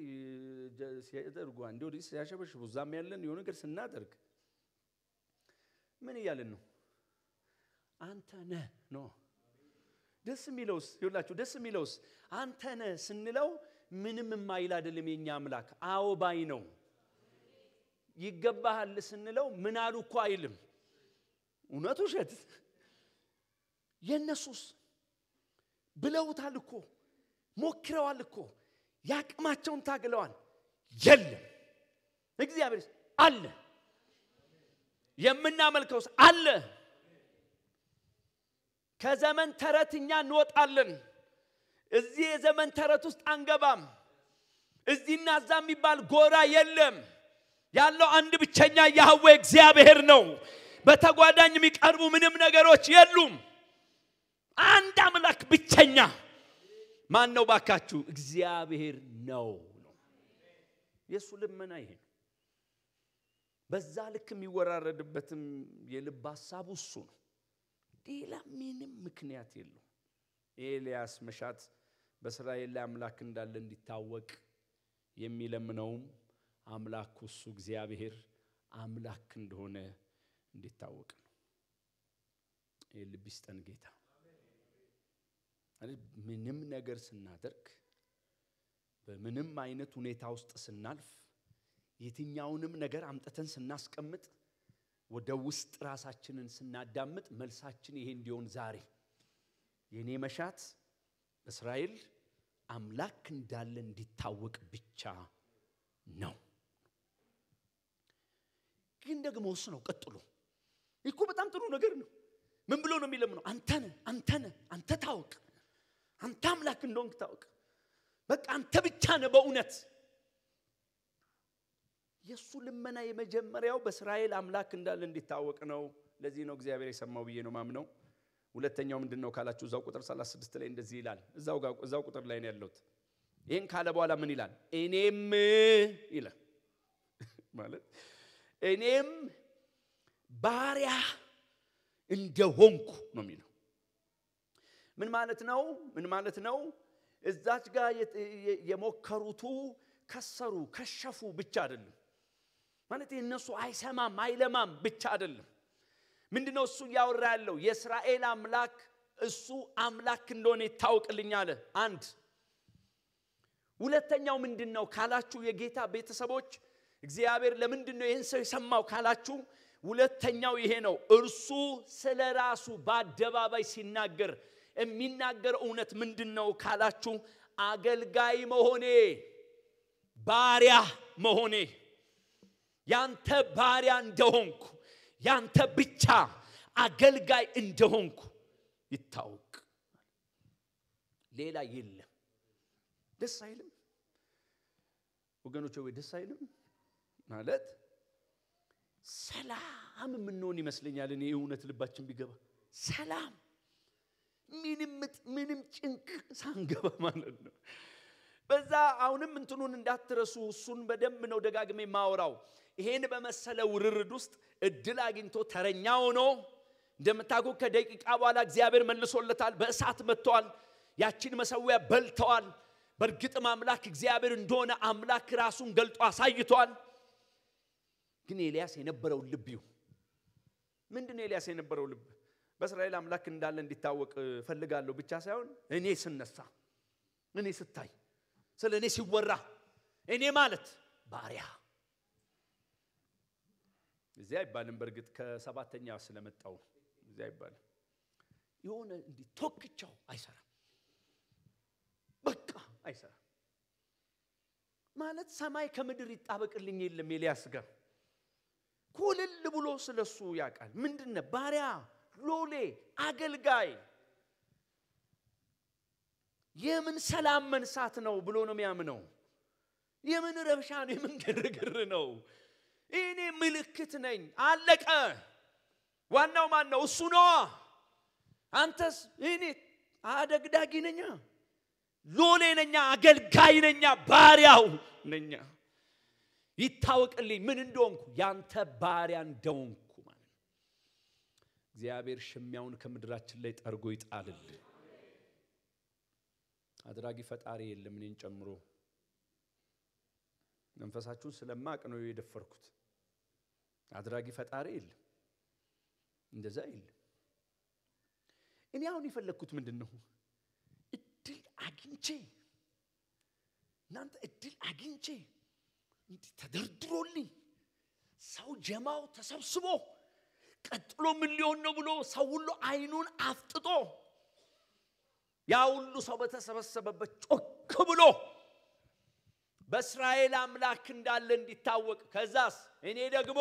ሲያደርጉ አንድ ወዲ ሲያሸበሽቡ እዛም ያለን የሆነ ነገር ስናደርግ ምን እያለን ነው? አንተ ነህ ነው። ደስ የሚለውስ ይላችሁ፣ ደስ የሚለውስ አንተ ነህ ስንለው ምንም የማይል አይደለም የኛ አምላክ። አዎ ባይ ነው። ይገባሃል ስንለው ምን አሉ እኮ አይልም። እውነት ውሸት የእነሱስ ብለውታል እኮ ሞክረዋል እኮ ያቅማቸውን ታግለዋል። የለም እግዚአብሔር አለ። የምናመልከውስ አለ። ከዘመን ተረት እኛ እንወጣለን። እዚህ የዘመን ተረት ውስጥ አንገባም። እዚህና እዛ የሚባል ጎራ የለም። ያለው አንድ ብቸኛ ያህዌ እግዚአብሔር ነው። በተጓዳኝ የሚቀርቡ ምንም ነገሮች የሉም። አንድ አምላክ ብቸኛ ማን ነው ባካችሁ? እግዚአብሔር ነው የእሱ ልመና ይሄ በዛ ልክ የሚወራረድበትም የልብ ሀሳቡ እሱ ነው። ሌላ ምንም ምክንያት የለው። የኤልያስ መሻት በእስራኤል ላይ አምላክ እንዳለ እንዲታወቅ የሚለምነውም አምላክ እሱ እግዚአብሔር አምላክ እንደሆነ እንዲታወቅ ነው። ይህ ይስጠን ጌታ። ምንም ነገር ስናደርግ፣ በምንም አይነት ሁኔታ ውስጥ ስናልፍ፣ የትኛውንም ነገር አምጥተን ስናስቀምጥ፣ ወደ ውስጥ ራሳችንን ስናዳምጥ መልሳችን ይሄ እንዲሆን ዛሬ የእኔ መሻት እስራኤል አምላክ እንዳለ እንዲታወቅ ብቻ ነው። ግን ደግሞ እሱ ነው ቀጥሎ ይኮ በጣም ጥሩ ነገር ነው። ምን ብሎ ነው የሚለምነው? አንተነ አንተነ አንተ ታወቅ፣ አንተ አምላክ እንደሆንክ ታወቅ፣ በቃ አንተ ብቻ ነ በእውነት። የእሱ ልመና የመጀመሪያው በእስራኤል አምላክ እንዳለ እንዲታወቅ ነው። ለዚህ ነው እግዚአብሔር የሰማው ብዬ ነው ማምነው። ሁለተኛው ምንድን ነው ካላችሁ እዛው ቁጥር 36 ላይ እንደዚህ ይላል። እዛው ቁጥር ላይ ነው ያለሁት። ይህን ካለ በኋላ ምን ይላል? እኔም ይላል [LAUGHS] ማለት እኔም ባሪያ እንደሆንኩ ነው የሚለው። ምን ማለት ነው? ምን ማለት ነው? እዛች ጋር የሞከሩቱ ከሰሩ፣ ከሸፉ ብቻ አይደለም ማለት እነሱ አይሰማም አይለማም ብቻ አይደለም ምንድነው እሱ እያወራ ያለው? የእስራኤል አምላክ እሱ አምላክ እንደሆነ ይታወቅልኝ አለ። አንድ ሁለተኛው ምንድን ነው ካላችሁ፣ የጌታ ቤተሰቦች እግዚአብሔር ለምንድን ነው ይህን ሰው የሰማው ካላችሁ፣ ሁለተኛው ይሄ ነው። እርሱ ስለ ራሱ በአደባባይ ሲናገር የሚናገር እውነት ምንድን ነው ካላችሁ፣ አገልጋይ መሆኔ ባሪያ መሆኔ ያንተ ባሪያ እንደሆንኩ ያንተ ብቻ አገልጋይ እንደሆንኩ ይታወቅ። ሌላ የለም። ደስ አይልም ወገኖች ወይ ደስ አይልም ማለት ሰላም የምንሆን ይመስለኛል። እኔ እውነት ልባችን ቢገባ ሰላም ምንም ምንም ጭንቅ ሳንገባ ማለት ነው። በዛ አሁንም እንትኑን እንዳትረሱ እሱን በደንብ ነው ደጋግሜ ማወራው። ይሄን በመሰለ ውርርድ ውስጥ እድል አግኝቶ ተረኛ ሆኖ እንደምታውቁ ከደቂቃ በኋላ እግዚአብሔር መልሶለታል። በእሳት መጥተዋል። ያችን መሰዊያ በልተዋል። በእርግጥም አምላክ እግዚአብሔር እንደሆነ አምላክ ራሱን ገልጦ አሳይቷል። ግን ኤልያስ የነበረው ልብ ይሁ ምንድን ኤልያስ የነበረው ልብ? በእስራኤል አምላክ እንዳለ እንዲታወቅ ፈልጋለሁ ብቻ ሳይሆን እኔ ስነሳ እኔ ስታይ ስለ እኔ ሲወራ እኔ ማለት ባሪያ እዚያ አይባልም። በእርግጥ ከሰባተኛ ስለመጣው እዚያ አይባልም። የሆነ እንዲህ ቶክቻው አይሰራም፣ በቃ አይሰራም ማለት ሰማይ ከምድር ይጣበቅልኝ የለም። ኤልያስ ጋር ኮልል ብሎ ስለሱ ያውቃል። ምንድነ ባሪያ፣ ሎሌ፣ አገልጋይ የምን ሰላም መንሳት ነው ብሎ ነው የሚያምነው? የምን ረብሻ ነው? የምን ግርግር ነው? እኔ ምልክት ነኝ፣ አለቀ። ዋናው ማን ነው? እሱ ነዋ። አንተስ? እኔ አደግዳጊ ነኛ፣ ሎሌ ነኛ፣ አገልጋይ ነኛ፣ ባሪያው ነኛ። ይታወቅልኝ ምን እንደሆንኩ፣ ያንተ ባሪያ እንደሆንኩ ማለት እግዚአብሔር ሽሚያውን ከምድራችን ላይ ጠርጎ ይጣልልን። አድራጊ ፈጣሪ የለም እኔን ጨምሮ። መንፈሳችሁን ስለማቅ ነው የደፈርኩት። አድራጊ ፈጣሪ የለም፣ እንደዛ የለም። እኔ አሁን የፈለግኩት ምንድን ነው? እድል አግኝቼ እናንተ እድል አግኝቼ እንዲህ ተደርድሮልኝ ሰው ጀማው ተሰብስቦ ቀጥሎ ምን ሊሆን ነው ብሎ ሰው ሁሉ አይኑን አፍጥጦ ያ ሁሉ ሰው በተሰበሰበበት ጮክ ብሎ በእስራኤል አምላክ እንዳለ እንዲታወቅ ከዛስ እኔ ደግሞ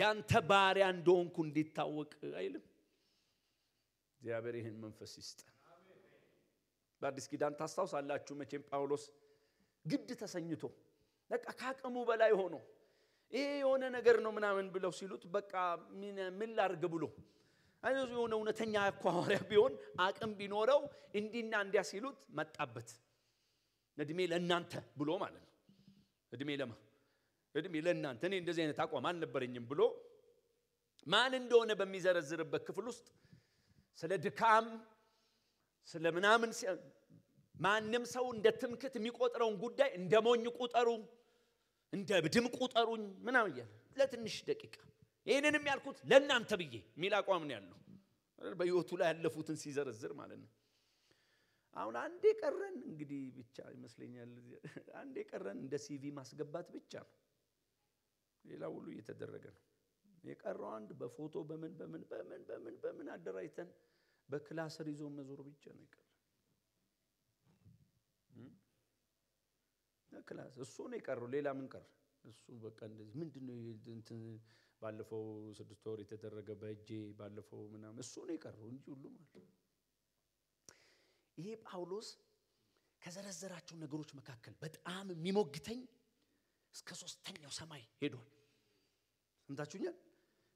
ያንተ ባሪያ እንደሆንኩ እንዲታወቅ አይልም። እግዚአብሔር ይህን መንፈስ ይስጠን። በአዲስ ኪዳን ታስታውሳላችሁ መቼም ጳውሎስ ግድ ተሰኝቶ በቃ ከአቅሙ በላይ ሆኖ ይሄ የሆነ ነገር ነው ምናምን ብለው ሲሉት በቃ ምን ላርግ ብሎ አይዞህ የሆነ እውነተኛ አኳዋሪያ ቢሆን አቅም ቢኖረው እንዲና እንዲያ ሲሉት መጣበት። እድሜ ለእናንተ ብሎ ማለት ነው። እድሜ ለማ እድሜ ለእናንተ እኔ እንደዚህ አይነት አቋም አልነበረኝም ብሎ ማን እንደሆነ በሚዘረዝርበት ክፍል ውስጥ ስለ ድካም ስለ ምናምን ማንም ሰው እንደ ትምክት የሚቆጥረውን ጉዳይ እንደ ሞኝ ቁጠሩ፣ እንደ ብድም ቁጠሩኝ ምናምን እያለ ለትንሽ ደቂቃ ይህንንም ያልኩት ለእናንተ ብዬ የሚል አቋም ነው ያለው በህይወቱ ላይ ያለፉትን ሲዘረዝር ማለት ነው አሁን አንዴ ቀረን እንግዲህ ብቻ ይመስለኛል አንዴ ቀረን እንደ ሲቪ ማስገባት ብቻ ነው ሌላ ሁሉ እየተደረገ ነው የቀረው አንድ በፎቶ በምን በምን በምን በምን በምን አደራጅተን በክላሰር ይዞ መዞር ብቻ ነው ይቀር ክላስ እሱ ነው የቀረው ሌላ ምን ቀረ እሱ በቃ እንደዚህ ምንድነው ባለፈው ስድስት ወር የተደረገ በእጄ ባለፈው ምናምን እሱ ነው የቀረው እንጂ ሁሉም አለ። ይሄ ጳውሎስ ከዘረዘራቸው ነገሮች መካከል በጣም የሚሞግተኝ እስከ ሶስተኛው ሰማይ ሄዷል። ሰምታችሁኛል።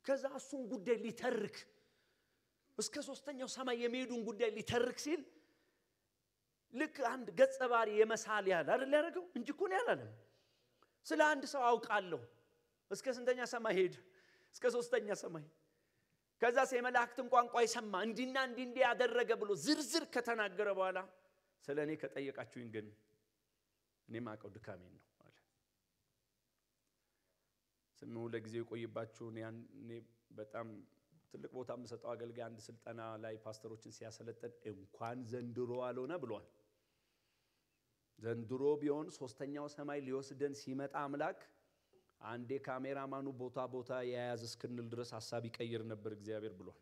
ከዛ እሱን ጉዳይ ሊተርክ እስከ ሶስተኛው ሰማይ የሚሄዱን ጉዳይ ሊተርክ ሲል ልክ አንድ ገጸ ባሪ የመሳል ያህል አይደል ያደረገው እንጂ እኮ ነው ስለ አንድ ሰው አውቃለሁ እስከ ስንተኛ ሰማይ ሄድ እስከ ሶስተኛ ሰማይ ከዛ የመላእክትን ቋንቋ ይሰማ እንዲና እንዲ እንዲ ያደረገ ብሎ ዝርዝር ከተናገረ በኋላ ስለ እኔ ከጠየቃችሁኝ ግን እኔ ማቀው ድካሜን ነው አለ። ስሙ ለጊዜው የቆይባችሁ እኔ በጣም ትልቅ ቦታ የምሰጠው አገልጋይ አንድ ስልጠና ላይ ፓስተሮችን ሲያሰለጥን እንኳን ዘንድሮ አልሆነ ብሏል። ዘንድሮ ቢሆን ሶስተኛው ሰማይ ሊወስደን ሲመጣ አምላክ አንዴ ካሜራማኑ ቦታ ቦታ የያዝ እስክንል ድረስ ሀሳብ ይቀይር ነበር እግዚአብሔር ብሏል።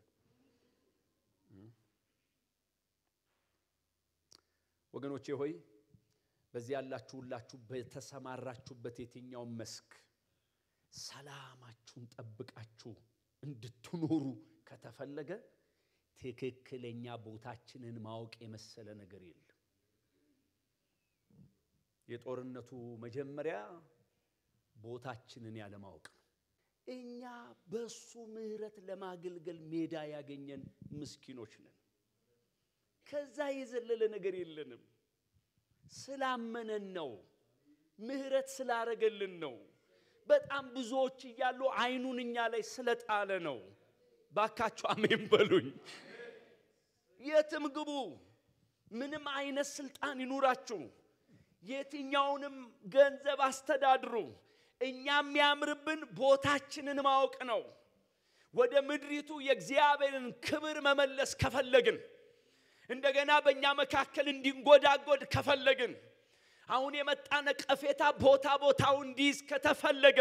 ወገኖቼ ሆይ በዚህ ያላችሁ ሁላችሁ በተሰማራችሁበት የትኛው መስክ ሰላማችሁን ጠብቃችሁ እንድትኖሩ ከተፈለገ ትክክለኛ ቦታችንን ማወቅ የመሰለ ነገር የለም። የጦርነቱ መጀመሪያ ቦታችንን ያለማወቅ ነው። እኛ በሱ ምሕረት ለማገልገል ሜዳ ያገኘን ምስኪኖች ነን። ከዛ የዘለለ ነገር የለንም። ስላመነን ነው። ምሕረት ስላረገልን ነው። በጣም ብዙዎች እያሉ አይኑን እኛ ላይ ስለጣለ ነው። ባካችሁ አሜን በሉኝ። የትም ግቡ፣ ምንም አይነት ስልጣን ይኑራችሁ፣ የትኛውንም ገንዘብ አስተዳድሩ እኛ የሚያምርብን ቦታችንን ማወቅ ነው። ወደ ምድሪቱ የእግዚአብሔርን ክብር መመለስ ከፈለግን እንደገና በእኛ መካከል እንዲንጎዳጎድ ከፈለግን አሁን የመጣ ነቀፌታ ቦታ ቦታው እንዲይዝ ከተፈለገ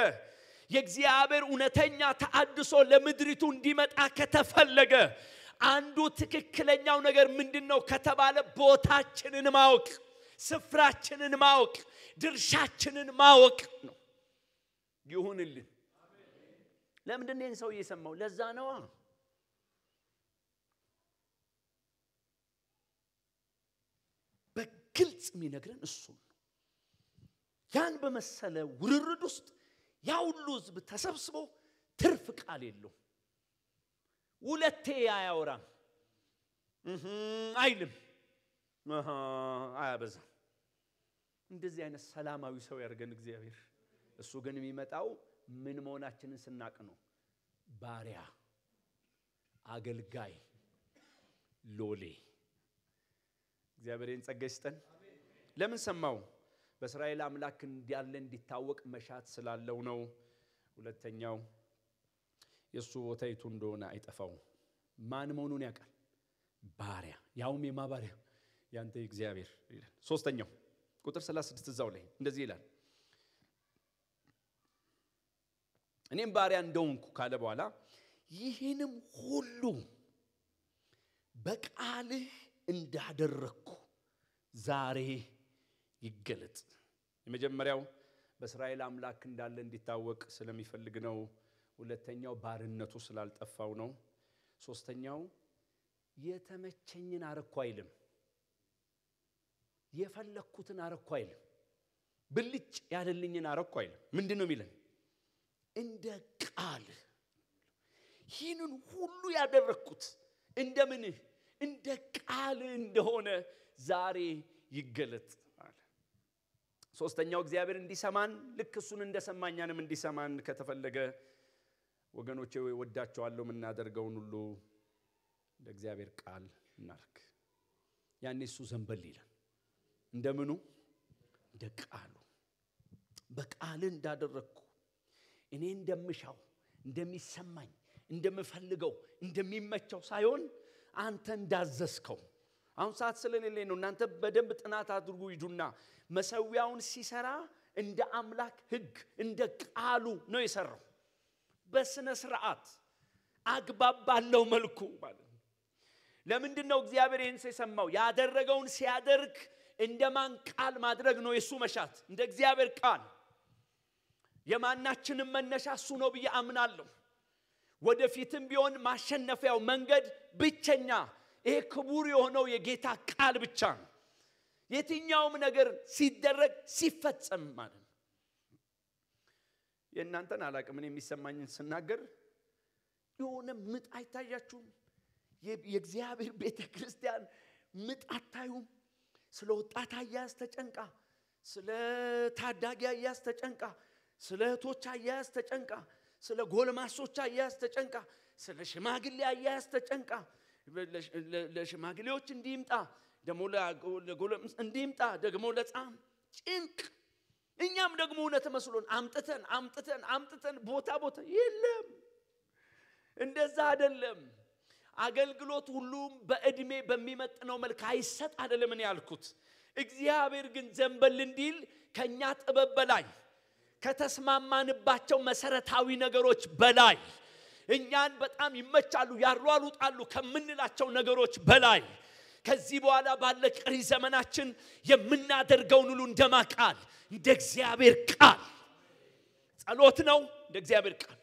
የእግዚአብሔር እውነተኛ ተአድሶ ለምድሪቱ እንዲመጣ ከተፈለገ አንዱ ትክክለኛው ነገር ምንድን ነው ከተባለ ቦታችንን ማወቅ፣ ስፍራችንን ማወቅ፣ ድርሻችንን ማወቅ ነው። ይሁንልን። ለምንድን ይህን ሰው እየሰማው? ለዛ ነዋ። በግልጽ የሚነግረን እሱን ነው። ያን በመሰለ ውርርድ ውስጥ ያ ሁሉ ህዝብ ተሰብስቦ ትርፍ ቃል የለው። ሁለቴ አያወራም፣ አይልም፣ አያበዛም። እንደዚህ አይነት ሰላማዊ ሰው ያድርገን እግዚአብሔር። እሱ ግን የሚመጣው ምን መሆናችንን ስናቅ ነው። ባሪያ፣ አገልጋይ፣ ሎሌ። እግዚአብሔርን ጸጋ ይስጠን። ለምን ሰማው? በእስራኤል አምላክ እንዲያለ እንዲታወቅ መሻት ስላለው ነው። ሁለተኛው የእሱ ቦታ እንደሆነ አይጠፋው። ማን መሆኑን ያውቃል። ባሪያ፣ ያውም የማ ባሪያ ያንተ እግዚአብሔር ሶስተኛው ቁጥር 36 እዛው ላይ እንደዚህ ይላል እኔም ባሪያ እንደውንኩ ካለ በኋላ ይህንም ሁሉ በቃልህ እንዳደረግኩ ዛሬ ይገለጥ። የመጀመሪያው በእስራኤል አምላክ እንዳለ እንዲታወቅ ስለሚፈልግ ነው። ሁለተኛው ባርነቱ ስላልጠፋው ነው። ሶስተኛው የተመቸኝን አረኩ አይልም፣ የፈለግኩትን አረኩ አይልም፣ ብልጭ ያለልኝን አረኩ አይልም። ምንድን ነው የሚለን? እንደ ቃል ይህንን ሁሉ ያደረግኩት እንደምን እንደ ቃል እንደሆነ ዛሬ ይገለጥ አለ። ሶስተኛው እግዚአብሔር እንዲሰማን ልክ እሱን እንደሰማኛንም እንዲሰማን ከተፈለገ ወገኖቼ ወዳቸዋለሁ የምናደርገውን ሁሉ እንደ እግዚአብሔር ቃል እናርግ። ያኔ እሱ ዘንበል ይለን። እንደምኑ እንደ ቃሉ በቃል እንዳደረግኩ እኔ እንደምሻው እንደሚሰማኝ እንደምፈልገው እንደሚመቸው ሳይሆን አንተ እንዳዘዝከው አሁን ሰዓት ስለሌለ ነው እናንተ በደንብ ጥናት አድርጉ ይዱና መሰዊያውን ሲሰራ እንደ አምላክ ህግ እንደ ቃሉ ነው የሰራው በስነ ስርዓት አግባብ ባለው መልኩ ማለት ነው ለምንድን ነው እግዚአብሔር ይህን የሰማው ያደረገውን ሲያደርግ እንደ ማን ቃል ማድረግ ነው የእሱ መሻት እንደ እግዚአብሔር ቃል የማናችንም መነሻ እሱ ነው ብዬ አምናለሁ። ወደፊትም ቢሆን ማሸነፊያው መንገድ ብቸኛ ይሄ ክቡር የሆነው የጌታ ቃል ብቻ ነው። የትኛውም ነገር ሲደረግ ሲፈጸም ማለት ነው። የእናንተን አላቅምን የሚሰማኝን ስናገር የሆነ ምጥ አይታያችሁም? የእግዚአብሔር ቤተ ክርስቲያን ምጥ አታዩም? ስለ ወጣት አያያዝ ተጨንቃ፣ ስለ ታዳጊ አያያዝ ተጨንቃ ስለ እህቶች አያያዝ ተጨንቃ፣ ስለ ጎልማሶች አያያዝ ተጨንቃ፣ ስለ ሽማግሌ አያያዝ ተጨንቃ፣ ለሽማግሌዎች እንዲምጣ ደግሞ ለጎልምስ እንዲምጣ ደግሞ ለጻም ጭንቅ እኛም ደግሞ እውነት መስሎን አምጥተን አምጥተን አምጥተን ቦታ ቦታ የለም። እንደዛ አይደለም። አገልግሎት ሁሉም በእድሜ በሚመጥነው መልክ አይሰጥ አይደለም ያልኩት። እግዚአብሔር ግን ዘንበል እንዲል ከእኛ ጥበብ በላይ ከተስማማንባቸው መሰረታዊ ነገሮች በላይ እኛን በጣም ይመቻሉ ያሯሩጣሉ ከምንላቸው ነገሮች በላይ ከዚህ በኋላ ባለ ቀሪ ዘመናችን የምናደርገውን ሁሉ እንደማ ቃል እንደ እግዚአብሔር ቃል ጸሎት ነው እንደ እግዚአብሔር ቃል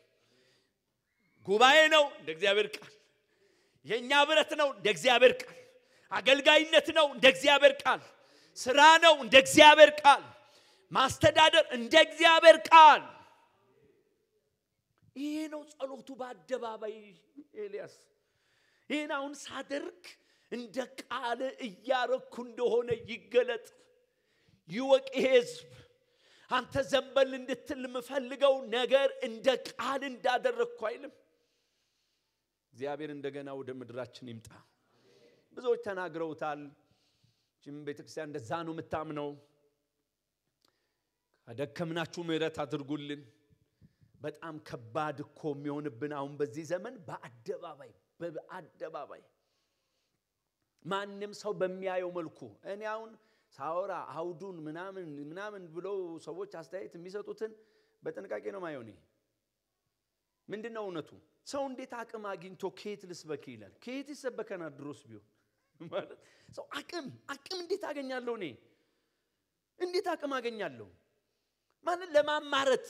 ጉባኤ ነው እንደ እግዚአብሔር ቃል የእኛ ብረት ነው እንደ እግዚአብሔር ቃል አገልጋይነት ነው እንደ እግዚአብሔር ቃል ስራ ነው እንደ እግዚአብሔር ቃል ማስተዳደር እንደ እግዚአብሔር ቃል ይሄ ነው ጸሎቱ በአደባባይ ኤልያስ ይህን አሁን ሳደርግ እንደ ቃል እያረኩ እንደሆነ ይገለጥ ይወቅ ህዝብ አንተ ዘንበል እንድትል የምፈልገው ነገር እንደ ቃል እንዳደረግኩ አይልም እግዚአብሔር እንደገና ወደ ምድራችን ይምጣ ብዙዎች ተናግረውታል ቤተክርስቲያን እንደዛ ነው የምታምነው አደከምናችሁ ምረት አድርጉልን። በጣም ከባድ እኮ የሚሆንብን አሁን በዚህ ዘመን በአደባባይ በአደባባይ ማንም ሰው በሚያየው መልኩ እኔ አሁን ሳወራ አውዱን ምናምን ምናምን ብለው ሰዎች አስተያየት የሚሰጡትን በጥንቃቄ ነው ማየው። እኔ ምንድን ነው እውነቱ? ሰው እንዴት አቅም አግኝቶ ከየት ልስበክ ይላል? ከየት ይሰበከና ድሮስ ቢሆን [LAUGHS] ማለት ሰው አቅም አቅም እንዴት አገኛለሁ እኔ እንዴት አቅም አገኛለሁ? ማንን ለማማረጥ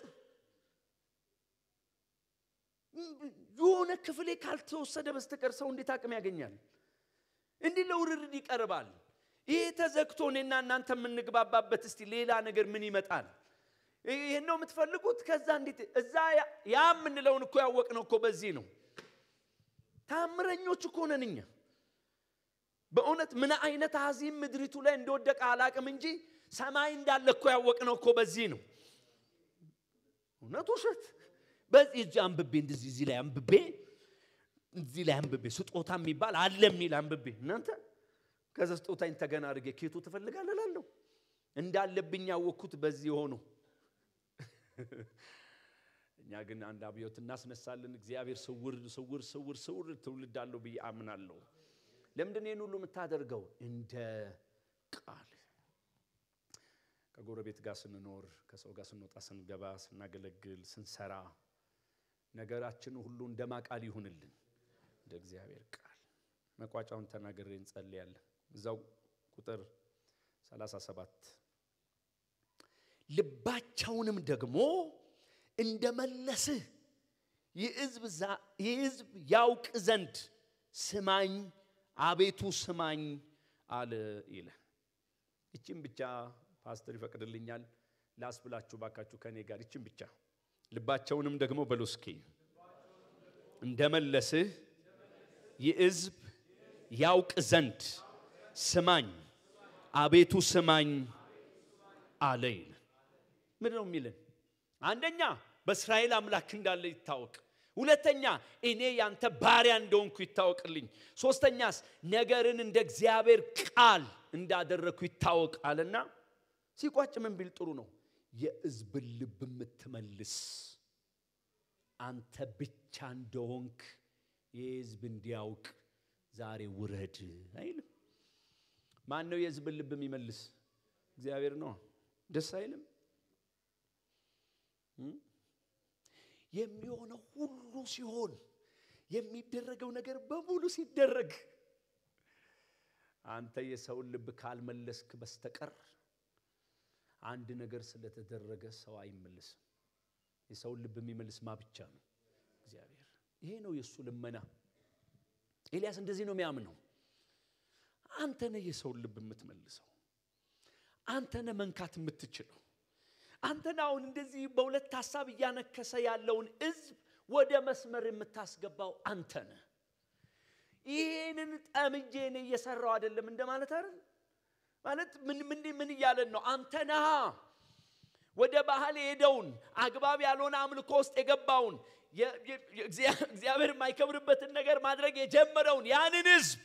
የሆነ ክፍሌ ካልተወሰደ በስተቀር ሰው እንዴት አቅም ያገኛል? እንዲህ ለውርርድ ይቀርባል። ይሄ ተዘግቶ እኔና እናንተ የምንግባባበት እስቲ ሌላ ነገር ምን ይመጣል? ይህን ነው የምትፈልጉት? ከዛ እንዴት እዛ ያ የምንለውን እኮ ነው እኮ በዚህ ነው። ታምረኞች እኮ ነን እኛ። በእውነት ምን አይነት አዚም ምድሪቱ ላይ እንደወደቀ አላቅም እንጂ ሰማይ እንዳለ እኮ ያወቅ ነው እኮ በዚህ ነው። እውነት ውሸት በዚህ እጅ አንብቤ እንደዚህ እዚህ ላይ አንብቤ እዚህ ላይ አንብቤ ስጦታ የሚባል አለ የሚል አንብቤ እናንተ ከዛ ስጦታኝ ተገና አድርጌ ኬቱ ትፈልጋለህ እላለሁ። እንዳለብኝ ያወቅኩት በዚህ ሆኖ እኛ ግን አንድ አብዮት እናስነሳለን። እግዚአብሔር ስውር ስውር ስውር ስውር ትውልድ አለው ብዬ አምናለሁ። ለምንድን ይህን ሁሉ የምታደርገው? እንደ ቃል ከጎረቤት ጋር ስንኖር፣ ከሰው ጋር ስንወጣ፣ ስንገባ፣ ስናገለግል፣ ስንሰራ ነገራችን ሁሉ እንደ ማቃል ይሁንልን እንደ እግዚአብሔር ቃል። መቋጫውን ተናግሬ እንጸልያለን። እዛው ቁጥር 37 ልባቸውንም ደግሞ እንደመለስ የህዝብ ያውቅ ዘንድ ስማኝ አቤቱ ስማኝ አለ ይለ። ይችን ብቻ ፓስተር ይፈቅድልኛል ላስ ብላችሁ ባካችሁ ከኔ ጋር ይችን ብቻ ልባቸውንም ደግሞ በሎስኪ እንደመለስህ ይህ ያውቅ ዘንድ ስማኝ፣ አቤቱ ስማኝ አለ ይል ምን ነው የሚልን? አንደኛ በእስራኤል አምላክ እንዳለ ይታወቅ። ሁለተኛ እኔ ያንተ ባሪያ እንደሆንኩ ይታወቅልኝ። ሶስተኛስ ነገርን እንደ እግዚአብሔር ቃል እንዳደረግኩ ይታወቃልና ሲቋጭ ምን ቢል ጥሩ ነው? የህዝብን ልብ የምትመልስ አንተ ብቻ እንደሆንክ የህዝብ እንዲያውቅ ዛሬ ውረድ አይልም። ማን ነው የህዝብን ልብ የሚመልስ? እግዚአብሔር ነው። ደስ አይልም? የሚሆነው ሁሉ ሲሆን የሚደረገው ነገር በሙሉ ሲደረግ አንተ የሰውን ልብ ካልመለስክ በስተቀር አንድ ነገር ስለተደረገ ሰው አይመልስም። የሰውን ልብ የሚመልስ ማ ብቻ ነው እግዚአብሔር። ይሄ ነው የእሱ ልመና። ኤልያስ እንደዚህ ነው የሚያምነው። አንተ ነህ የሰውን ልብ የምትመልሰው፣ አንተ ነህ መንካት የምትችለው፣ አንተ ነህ አሁን እንደዚህ በሁለት ሀሳብ እያነከሰ ያለውን ህዝብ ወደ መስመር የምታስገባው አንተ ነህ። ይህንን ጠምጄ እኔ እየሰራው አይደለም እንደማለት አይደል ማለት ምን ምን ምን እያለን ነው? አንተ ነሃ ወደ ባህል የሄደውን አግባብ ያልሆነ አምልኮ ውስጥ የገባውን እግዚአብሔር የማይከብርበትን ነገር ማድረግ የጀመረውን ያንን ህዝብ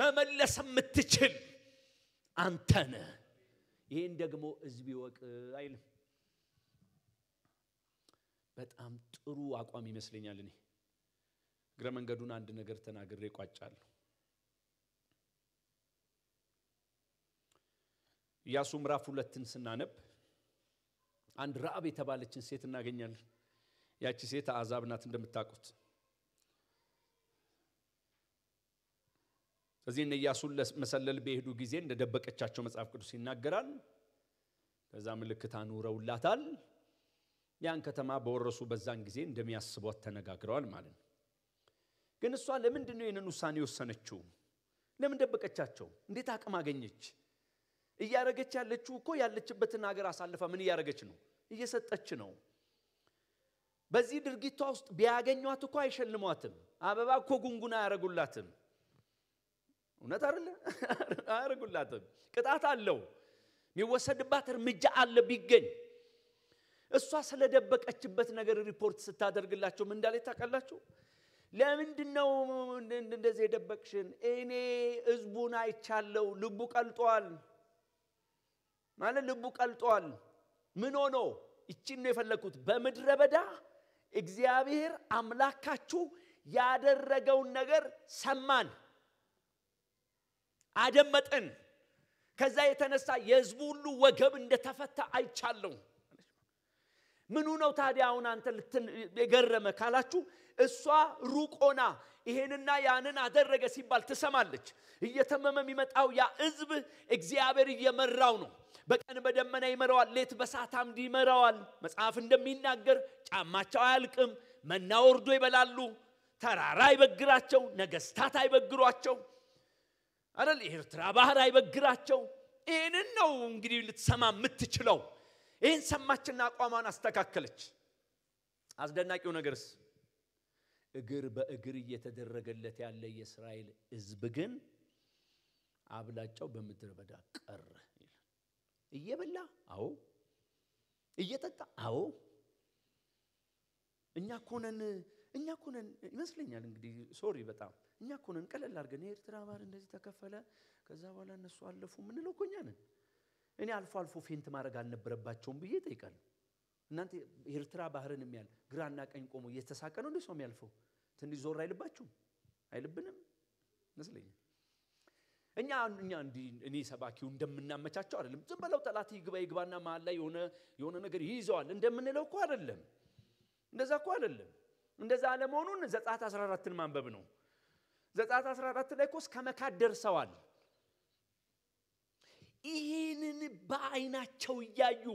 መመለስ የምትችል አንተ ነህ። ይህን ደግሞ ህዝብ ይወቅ አይልም። በጣም ጥሩ አቋም ይመስለኛል። እኔ እግረ መንገዱን አንድ ነገር ተናግሬ ቋጫለሁ። ኢያሱ ምዕራፍ ሁለትን ስናነብ አንድ ረአብ የተባለችን ሴት እናገኛለን። ያቺ ሴት አዛብ ናት እንደምታውቁት። ስለዚህ እነ ኢያሱን መሰለል በሄዱ ጊዜ እንደደበቀቻቸው መጽሐፍ ቅዱስ ይናገራል። ከዛ ምልክት አኑረውላታል። ያን ከተማ በወረሱ በዛን ጊዜ እንደሚያስቧት ተነጋግረዋል ማለት ነው። ግን እሷ ለምንድን ነው ይህንን ውሳኔ የወሰነችው? ለምን ደበቀቻቸው? እንዴት አቅም አገኘች? እያረገች ያለችው እኮ ያለችበትን ሀገር አሳልፋ ምን እያረገች ነው? እየሰጠች ነው። በዚህ ድርጊቷ ውስጥ ቢያገኟት እኮ አይሸልሟትም። አበባ እኮ ጉንጉን አያረጉላትም። እውነት አይደለ? [LAUGHS] አያረጉላትም። ቅጣት አለው፣ የሚወሰድባት እርምጃ አለ ቢገኝ። እሷ ስለደበቀችበት ነገር ሪፖርት ስታደርግላቸው ምን እንዳለች ታውቃላችሁ? ለምንድን ነው እንደዚህ የደበቅሽን? እኔ ህዝቡን አይቻለው፣ ልቡ ቀልጧል ማለት ልቡ ቀልጧል። ምን ሆኖ እቺን ነው የፈለግኩት። በምድረ በዳ እግዚአብሔር አምላካችሁ ያደረገውን ነገር ሰማን፣ አደመጥን። ከዛ የተነሳ የህዝቡ ሁሉ ወገብ እንደተፈታ አይቻለሁ። ምኑ ነው ታዲያ አሁን አንተ የገረመ ካላችሁ እሷ ሩቆና ይሄንና ያንን አደረገ ሲባል ትሰማለች። እየተመመ የሚመጣው ያ ህዝብ እግዚአብሔር እየመራው ነው። በቀን በደመና ይመራዋል፣ ሌት በሳት አምድ ይመራዋል። መጽሐፍ እንደሚናገር ጫማቸው አያልቅም፣ መና ወርዶ ይበላሉ፣ ተራራ አይበግራቸው፣ ነገስታት አይበግሯቸው፣ አይደል ኤርትራ ባህር አይበግራቸው። ይህንን ነው እንግዲህ ልትሰማ የምትችለው። ይህን ሰማችና አቋሟን አስተካከለች። አስደናቂው ነገርስ እግር በእግር እየተደረገለት ያለ የእስራኤል ህዝብ ግን አብላጫው በምድረ በዳ ቀረ ይላል። እየበላ አዎ፣ እየጠጣ አዎ። እኛ ኮነን እኛ ኮነን ይመስለኛል። እንግዲህ ሶሪ በጣም እኛ ኮነን ቀለል አድርገን የኤርትራ ባህር እንደዚህ ተከፈለ፣ ከዛ በኋላ እነሱ አለፉ ምንለው እኮ እኛ ነን። እኔ አልፎ አልፎ ፌንት ማድረግ አልነበረባቸውም ብዬ ጠይቃለሁ። እናንተ ኤርትራ ባህርን የሚያል ግራና ቀኝ ቆሞ እየተሳቀ ነው እንደ ሰው የሚያልፈው። ትንሽ ዞር አይልባችሁም? አይልብንም ይመስለኛል። እኛ እኛ እኔ ሰባኪው እንደምናመቻቸው አይደለም። ዝም በለው ጠላት ይግባ ይግባና መሀል ላይ የሆነ የሆነ ነገር ይይዘዋል እንደምንለው እኮ አይደለም። እንደዛ እኮ አይደለም። እንደዛ አለመሆኑን ዘጸአት 14ን ማንበብ ነው። ዘጸአት 14 ላይ እኮ እስከ ደርሰዋል። ይህንን በአይናቸው እያዩ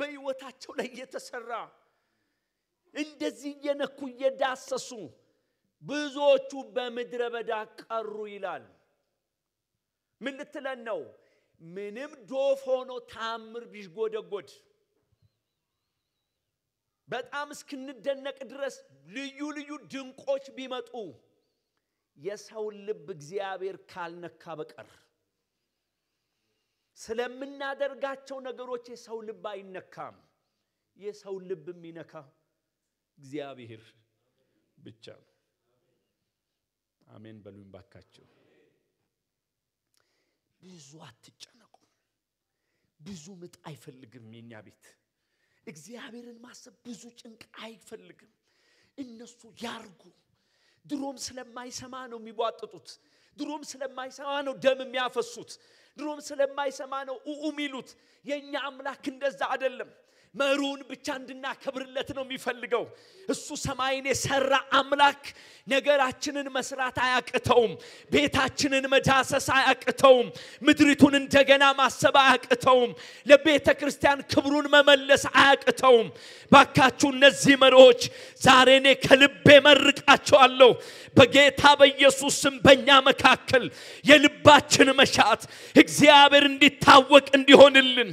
በህይወታቸው ላይ እየተሰራ እንደዚህ እየነኩ እየዳሰሱ ብዙዎቹ በምድረ በዳ ቀሩ ይላል። ምን ልትለን ነው? ምንም ዶፍ ሆኖ ታምር ቢሽጎደጎድ! በጣም እስክንደነቅ ድረስ ልዩ ልዩ ድንቆች ቢመጡ የሰውን ልብ እግዚአብሔር ካልነካ በቀር ስለምናደርጋቸው ነገሮች የሰው ልብ አይነካም። የሰው ልብ የሚነካ እግዚአብሔር ብቻ ነው። አሜን በሉኝ ባካቸው። ብዙ አትጨነቁ። ብዙ ምጥ አይፈልግም የኛ ቤት። እግዚአብሔርን ማሰብ ብዙ ጭንቅ አይፈልግም። እነሱ ያርጉ። ድሮም ስለማይሰማ ነው የሚቧጥጡት። ድሮም ስለማይሰማ ነው ደም የሚያፈሱት። ድሮም ስለማይሰማ ነው ኡኡ ሚሉት። የእኛ አምላክ እንደዛ አይደለም። መሩን ብቻ እንድናከብርለት ነው የሚፈልገው። እሱ ሰማይን የሰራ አምላክ ነገራችንን መስራት አያቅተውም። ቤታችንን መዳሰስ አያቅተውም። ምድሪቱን እንደገና ማሰብ አያቅተውም። ለቤተ ክርስቲያን ክብሩን መመለስ አያቅተውም። ባካችሁ እነዚህ መሪዎች ዛሬ እኔ ከልቤ መርቃቸዋለሁ። በጌታ በኢየሱስ ስም በእኛ መካከል የልባችን መሻት እግዚአብሔር እንዲታወቅ እንዲሆንልን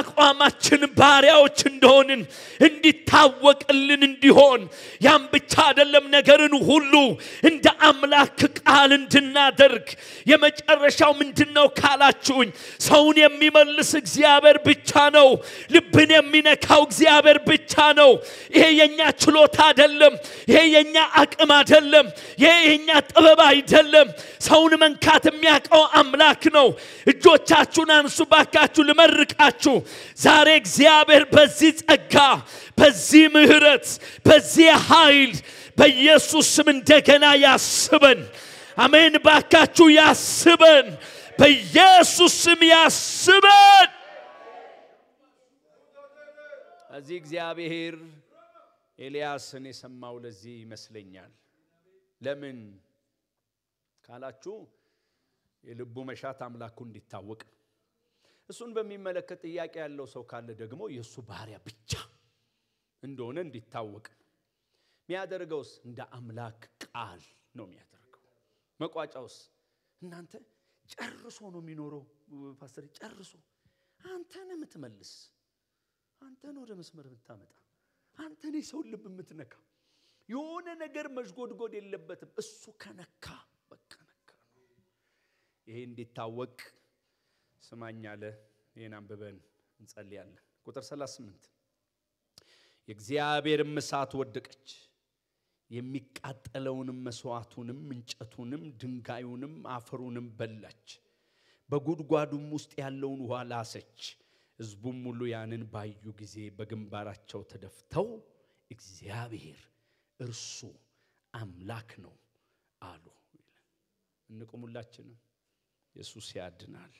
አቋማችን ባሪያዎች ሰዎች እንደሆንን እንዲታወቅልን እንዲሆን ያም ብቻ አይደለም፣ ነገርን ሁሉ እንደ አምላክ ቃል እንድናደርግ የመጨረሻው ምንድን ነው ካላችሁኝ፣ ሰውን የሚመልስ እግዚአብሔር ብቻ ነው። ልብን የሚነካው እግዚአብሔር ብቻ ነው። ይሄ የኛ ችሎታ አይደለም። ይሄ የኛ አቅም አይደለም። ይሄ የኛ ጥበብ አይደለም። ሰውን መንካት የሚያውቀው አምላክ ነው። እጆቻችሁን አንሱ ባካችሁ፣ ልመርቃችሁ ዛሬ እግዚአብሔር በ በዚህ ጸጋ፣ በዚህ ምሕረት፣ በዚህ ኃይል በኢየሱስ ስም እንደገና ያስበን። አሜን። ባካችሁ ያስበን፣ በኢየሱስ ስም ያስበን። እዚህ እግዚአብሔር ኤልያስን የሰማው ለዚህ ይመስለኛል። ለምን ካላችሁ የልቡ መሻት አምላኩ እንዲታወቅ እሱን በሚመለከት ጥያቄ ያለው ሰው ካለ ደግሞ የእሱ ባሪያ ብቻ እንደሆነ እንዲታወቅ የሚያደርገውስ እንደ አምላክ ቃል ነው የሚያደርገው። መቋጫውስ እናንተ ጨርሶ ነው የሚኖረው። ፓስተር ጨርሶ አንተን የምትመልስ አንተን ወደ መስመር የምታመጣ አንተን የሰው ልብ የምትነካ የሆነ ነገር መዥጎድጎድ የለበትም። እሱ ከነካ በቃ ነካ ነው። ይሄ እንዲታወቅ ስማኝ አለ። ይህን አንብበን እንጸልያለን። ቁጥር 38 የእግዚአብሔርም እሳት ወደቀች፣ የሚቃጠለውንም መስዋዕቱንም እንጨቱንም ድንጋዩንም አፈሩንም በላች፣ በጉድጓዱም ውስጥ ያለውን ውሃ ላሰች። ሕዝቡም ሁሉ ያንን ባዩ ጊዜ በግንባራቸው ተደፍተው እግዚአብሔር እርሱ አምላክ ነው አሉ። እንቁም ኢየሱስ ያድናል።